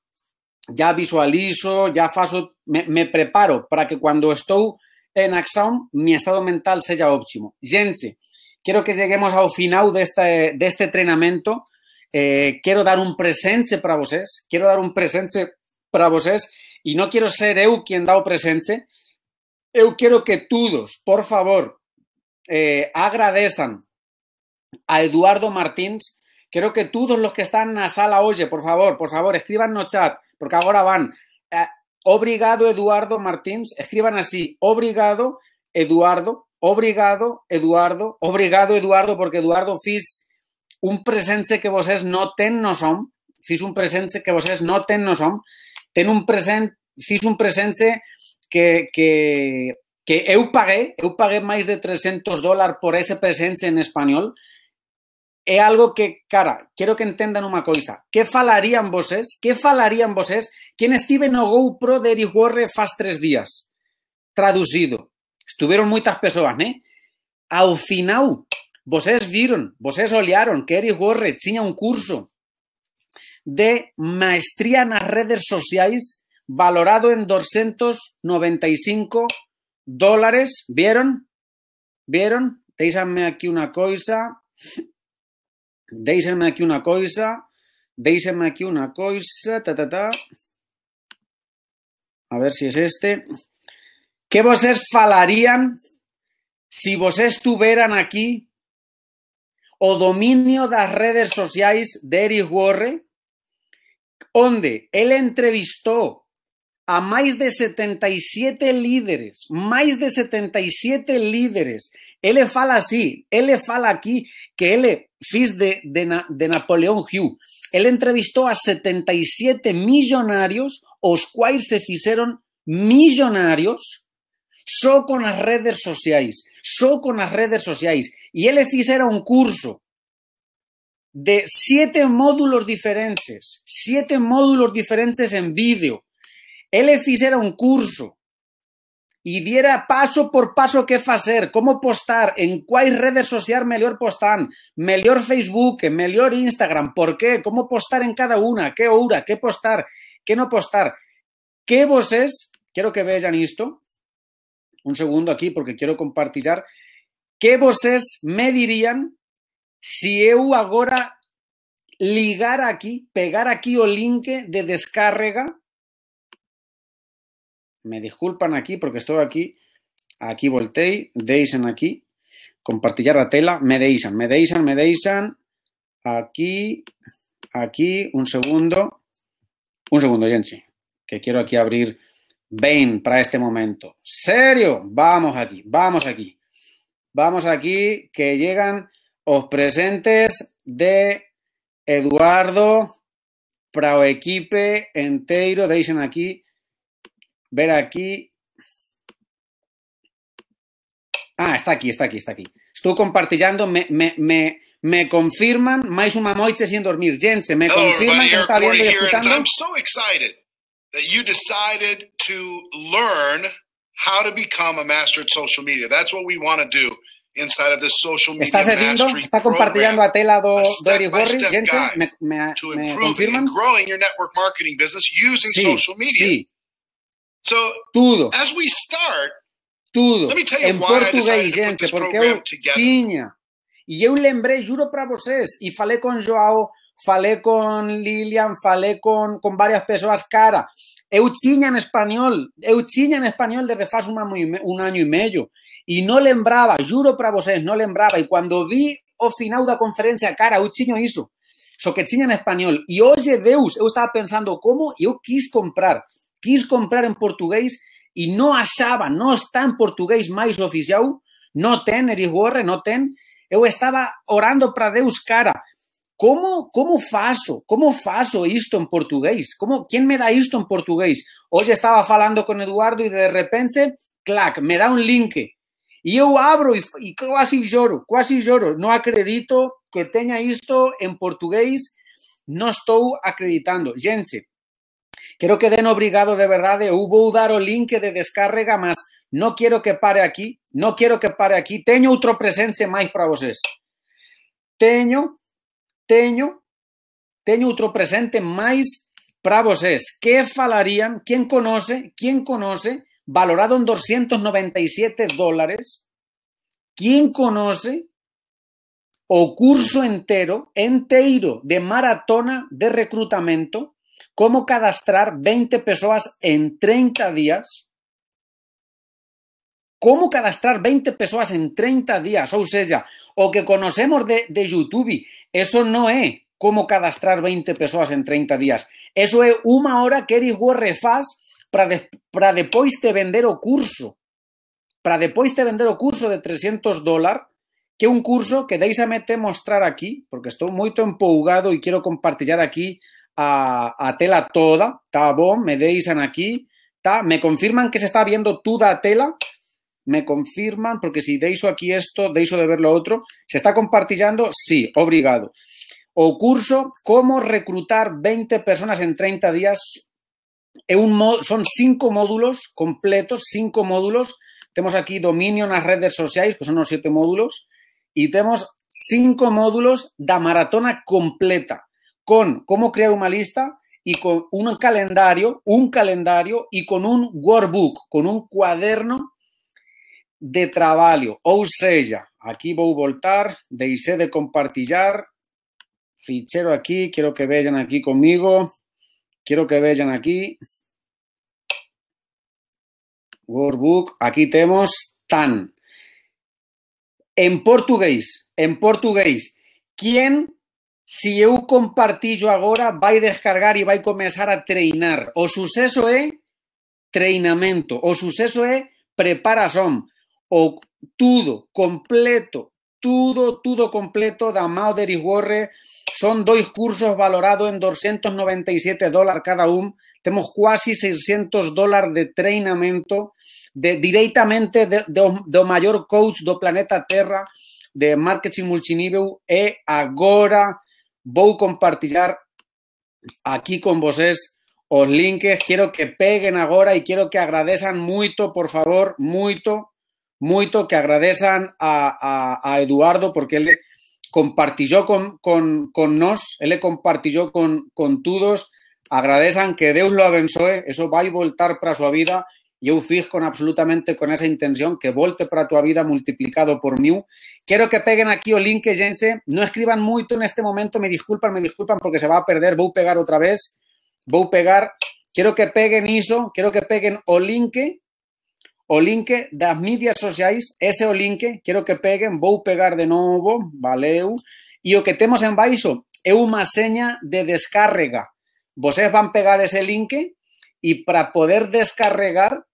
ya visualizo, ya faço, me, preparo para que cuando estoy en acción, mi estado mental sea óptimo. Gente, quiero que lleguemos al final de este, de este entrenamiento. Eh, quiero dar un presente para vosotros, quiero dar un presente para vosotros y no quiero ser eu quien da presente. Eu quiero que todos, por favor, eh, agradezcan a Eduardo Martins. Quiero que todos los que están en la sala, oye, por favor, por favor, escriban no chat, porque ahora van. Obrigado, Eduardo Martins. Escriban así, obrigado, Eduardo, obrigado, Eduardo, obrigado, Eduardo, porque Eduardo fiz un presente que vosés no ten no son, fiz un presente que vosés no ten no son, ten un present, fiz un presente que, que, que eu pagué, eu pagué máis de 300 dólares por ese presente en español, es algo que, cara, quiero que entendan una cosa. ¿Qué falarían voses? ¿Qué falarían voses ¿Quién estive no GoPro de Eric Warre hace tres días? Traducido. Estuvieron muchas personas, ¿eh? Ao final, voses vieron, voses olearon que Eric Warre tenía un curso de maestría las redes sociales, valorado en 295 dólares. Vieron? Vieron? Deixanme aquí una cosa... Deixem-me aquí una coisa, me aquí una coisa, ta, ta, ta. A ver si es este. Que vocês falarían si vocês tuveran aquí o dominio das redes sociais de Eric Warre, onde ele entrevistou a máis de 77 líderes, máis de 77 líderes Él le fala así, él le fala aquí que él fils de, de, Napoleón Hugh. Él entrevistó a 77 millonarios, los cuales se hicieron millonarios solo con las redes sociales, solo con las redes sociales. Y él le hiciera un curso de siete módulos diferentes, siete módulos diferentes en vídeo. le hiciera un curso y diera paso por paso qué hacer, cómo postar, en cuáles redes sociales mejor postan, mejor Facebook, mejor Instagram, por qué, cómo postar en cada una, qué hora, qué postar, qué no postar. qué voces, quiero que vean esto, un segundo aquí porque quiero compartir, qué voces me dirían si eu agora ligara aquí, pegar aquí o link de descarga, me disculpan aquí porque estoy aquí, aquí volteé, Deisen aquí, compartir la tela, me Deisen, me Deisen, me aquí, aquí, un segundo, un segundo, gente, que quiero aquí abrir Bane para este momento. ¿Serio? Vamos aquí, vamos aquí. Vamos aquí, que llegan los presentes de Eduardo Praoequipe entero, Deisen aquí ver aquí. Ah, está aquí, está aquí, está aquí. Estoy compartiendo. me, me, me, me confirman, Más una noche sin dormir. Gente, me confirman que está viendo y escuchando. I'm so excited that you decided to learn how to become a master at social media. That's what we want to do inside of this social media ¿Está servindo? ¿Está compartiendo a tela do, do Eric Gorri? Gente, me, me, me confirman. growing your network marketing business using sí, social media. Sí. So, tudo. As we start, tudo. Let me tell you em português, gente, porque eu tinha. E eu lembrei, juro para vocês, e falei com João, falei com Lilian, falei com, com várias pessoas, cara. Eu tinha em espanhol, eu tinha em espanhol desde faz um ano, um ano e meio. E não lembrava, juro para vocês, não lembrava. E quando vi o final da conferência, cara, eu tinha isso. Só que tinha em espanhol. E hoje, Deus, eu estava pensando como eu quis comprar quis comprar en português e não achava, não está em português mais oficial, não tem, Erigorre, não tem. Eu estava orando para Deus, cara, como como faço? Como faço isto em português? Como quem me dá isto em português? Hoje estava falando com Eduardo e de repente, clac, me dá um link. E eu abro e, e quase choro, quase choro. Não acredito que tenha isto em português. Não estou acreditando. Gente, Quiero que den obligado de verdad. Hubo un dar o link de descarga, más. no quiero que pare aquí. No quiero que pare aquí. Tengo otro presencia más para vosotros. Tengo, tengo, tengo otro presente más para vosotros. ¿Qué falarían? ¿Quién conoce? ¿Quién conoce? Valorado en 297 dólares. ¿Quién conoce? o curso entero, entero de maratona de reclutamiento cómo cadastrar 20 personas en 30 días. Cómo cadastrar 20 personas en 30 días, ou seja, o que conocemos de, de YouTube, eso no es cómo cadastrar 20 personas en 30 días. Eso es una hora que eres refaz para, de, para después te vender o curso. Para después te vender o curso de 300 dólares que un curso que deixame a mostrar aquí, porque estou moito empolgado e quero compartillar aquí a, tela toda, está bom. me deixan aquí, me confirman que se está viendo toda a tela, me confirman, porque si o aquí esto, o de ver lo otro, se está compartillando, sí, obrigado. O curso Cómo reclutar 20 personas en 30 días, un son cinco módulos completos, cinco módulos, tenemos aquí dominio en las redes sociales, que son los siete módulos, y tenemos cinco módulos de maratona completa con cómo crear una lista y con un calendario, un calendario y con un workbook, con un cuaderno de trabajo. O sea, aquí voy a voltar, deixé de compartir, fichero aquí, quiero que vean aquí conmigo, quiero que vean aquí, workbook, aquí tenemos tan. En portugués, en portugués, ¿quién si eu ahora, agora, a descargar e a comenzar a treinar. O suceso é treinamento. O suceso é preparación, O tudo completo, tudo, tudo completo da Mao y Son dos cursos valorados en 297 dólares cada uno. Tenemos casi 600 dólares de treinamento de, directamente de, do, maior coach do planeta Terra de marketing multinível E agora Voy a compartir aquí con vosotros los links, quiero que peguen ahora y quiero que agradezcan mucho, por favor, mucho, mucho, que agradezcan a, Eduardo porque él compartió con, con, con le con, con todos, agradezcan que Dios lo abençoe, eso va a voltar para su vida yo fijo absolutamente con esa intención que volte para tu vida multiplicado por mí. Quiero que peguen aquí o link, gente. No escriban mucho en este momento, me disculpan, me disculpan, porque se va a perder. Voy a pegar otra vez, voy a pegar. Quiero que peguen eso, quiero que peguen o link, o link las mídias sociales, ese o link, Quiero que peguen, voy a pegar de nuevo, valeu. Y lo que tenemos en baixo es una seña de descarga. Vosotros van a pegar ese link y para poder descargar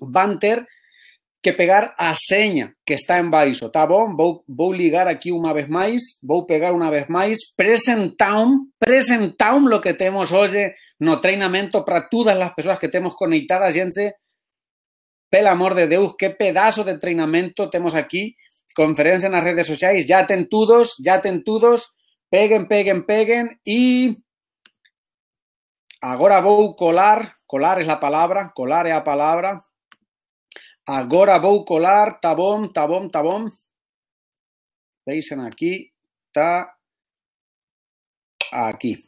van que pegar a seña que está en baixo, tá bom? Vou, ligar aquí una vez voy vou pegar una vez más, present town, lo que temos hoy no treinamento para todas las personas que temos conectadas, gente, pel amor de Dios, qué pedazo de treinamento tenemos aquí, conferencia en las redes sociales, ya ten todos, ya ten todos, peguen, peguen, peguen ahora voy vou colar, colar es la palabra, colar es la palabra, Agora vou colar, tabón, tabón, tabón. Veis en aquí, Está aquí.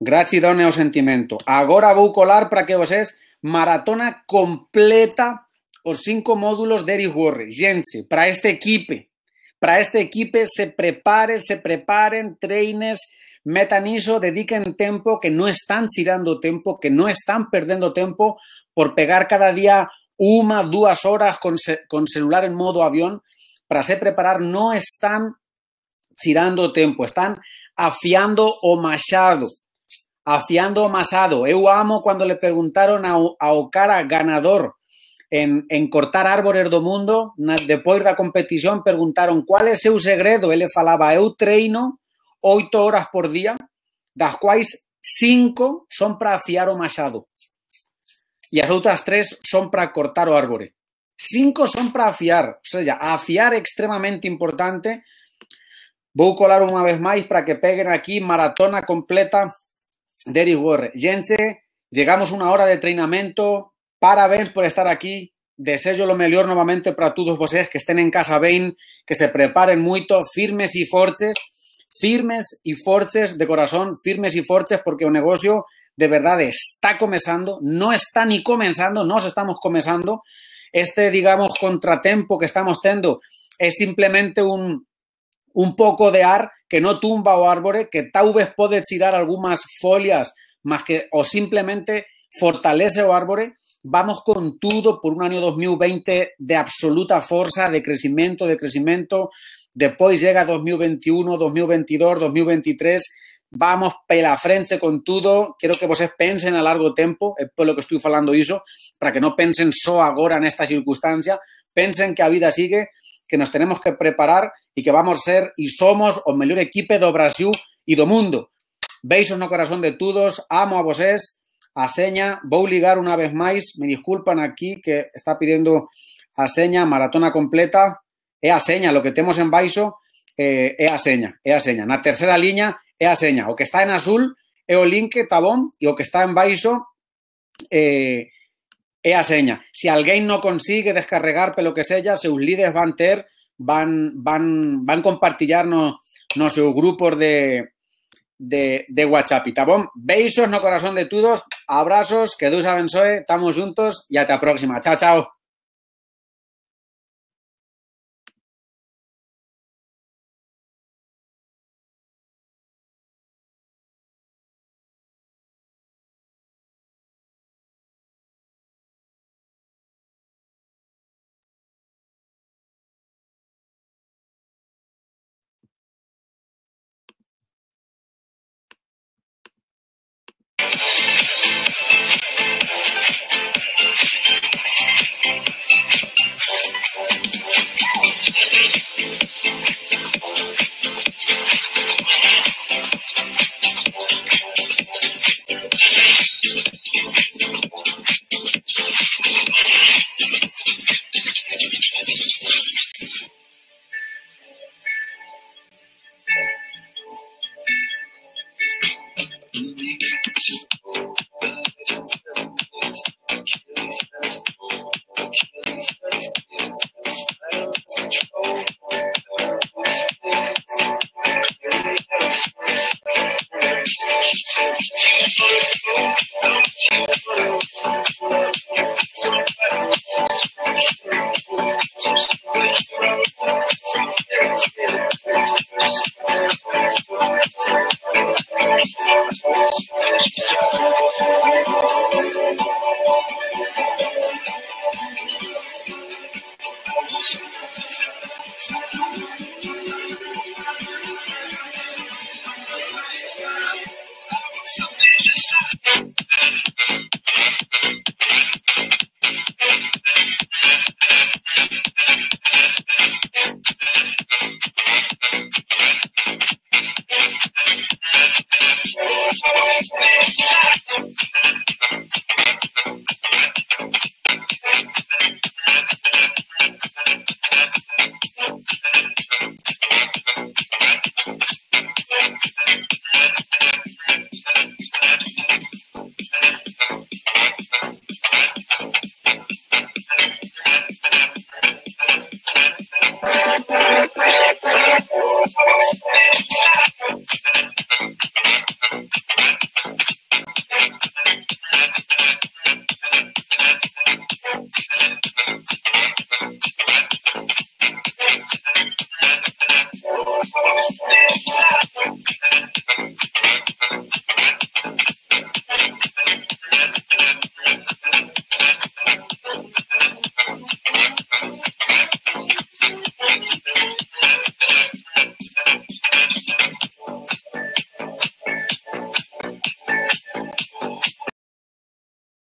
Grazie el sentimiento. Ahora Agora vou colar para que es maratona completa Los cinco módulos de Eric Worre. Gente, para este equipe, para este equipe se preparen, se preparen, trenes. Metaniso dediquen tiempo, que no están tirando tiempo, que no están perdiendo tiempo por pegar cada día una, dos horas con, celular en modo avión para se preparar. No están tirando tiempo, están afiando o machado. Afiando o machado. Eu amo cuando le preguntaron a, okara ganador en, cortar árboles do mundo, después de la competición, preguntaron cuál es su secreto? Él le falaba, eu treino 8 horas por día, las cuales 5 son para afiar o machado y las otras 3 son para cortar o árboles. 5 son para afiar, o sea, afiar extremadamente importante. a colar una vez más para que peguen aquí maratona completa de Eric Warren. Gente, llegamos una hora de entrenamiento. Parabéns por estar aquí. Deseo lo mejor nuevamente para todos vosotros que estén en casa bien, que se preparen mucho, firmes y fortes firmes y fortes de corazón, firmes y fortes porque un negocio de verdad está comenzando, no está ni comenzando, nos estamos comenzando. Este, digamos, contratempo que estamos teniendo es simplemente un, un poco de ar que no tumba o árbore, que tal vez puede tirar algunas folias más que o simplemente fortalece o árbore. Vamos con todo por un año 2020 de absoluta fuerza, de crecimiento, de crecimiento, Después llega 2021, 2022, 2023, vamos pela frente con todo. Quiero que vosotros pensen a largo tiempo. Es por lo que estoy hablando eso. para que no pensen ahora en esta circunstancia, pensen que la vida sigue, que nos tenemos que preparar Y que vamos a ser y somos o mejor equipo de Brasil y do mundo. Besos no corazón de todos, amo a vosés. Aseña. Seña, a ligar una vez más. me disculpan aquí que está pidiendo Aseña. maratona completa, é a seña, lo que tenemos en baixo eh, a seña, é a seña. Na tercera liña é a seña. O que está en azul é o link tabón e o que está en baixo eh, seña. Si alguien no consigue descarregar pelo que sea, sus líderes van a van, van, van no, grupos de, WhatsApp. y Tabón. Besos no corazón de todos, abrazos, que Dios abençoe, estamos juntos y hasta la próxima. Chao, chao.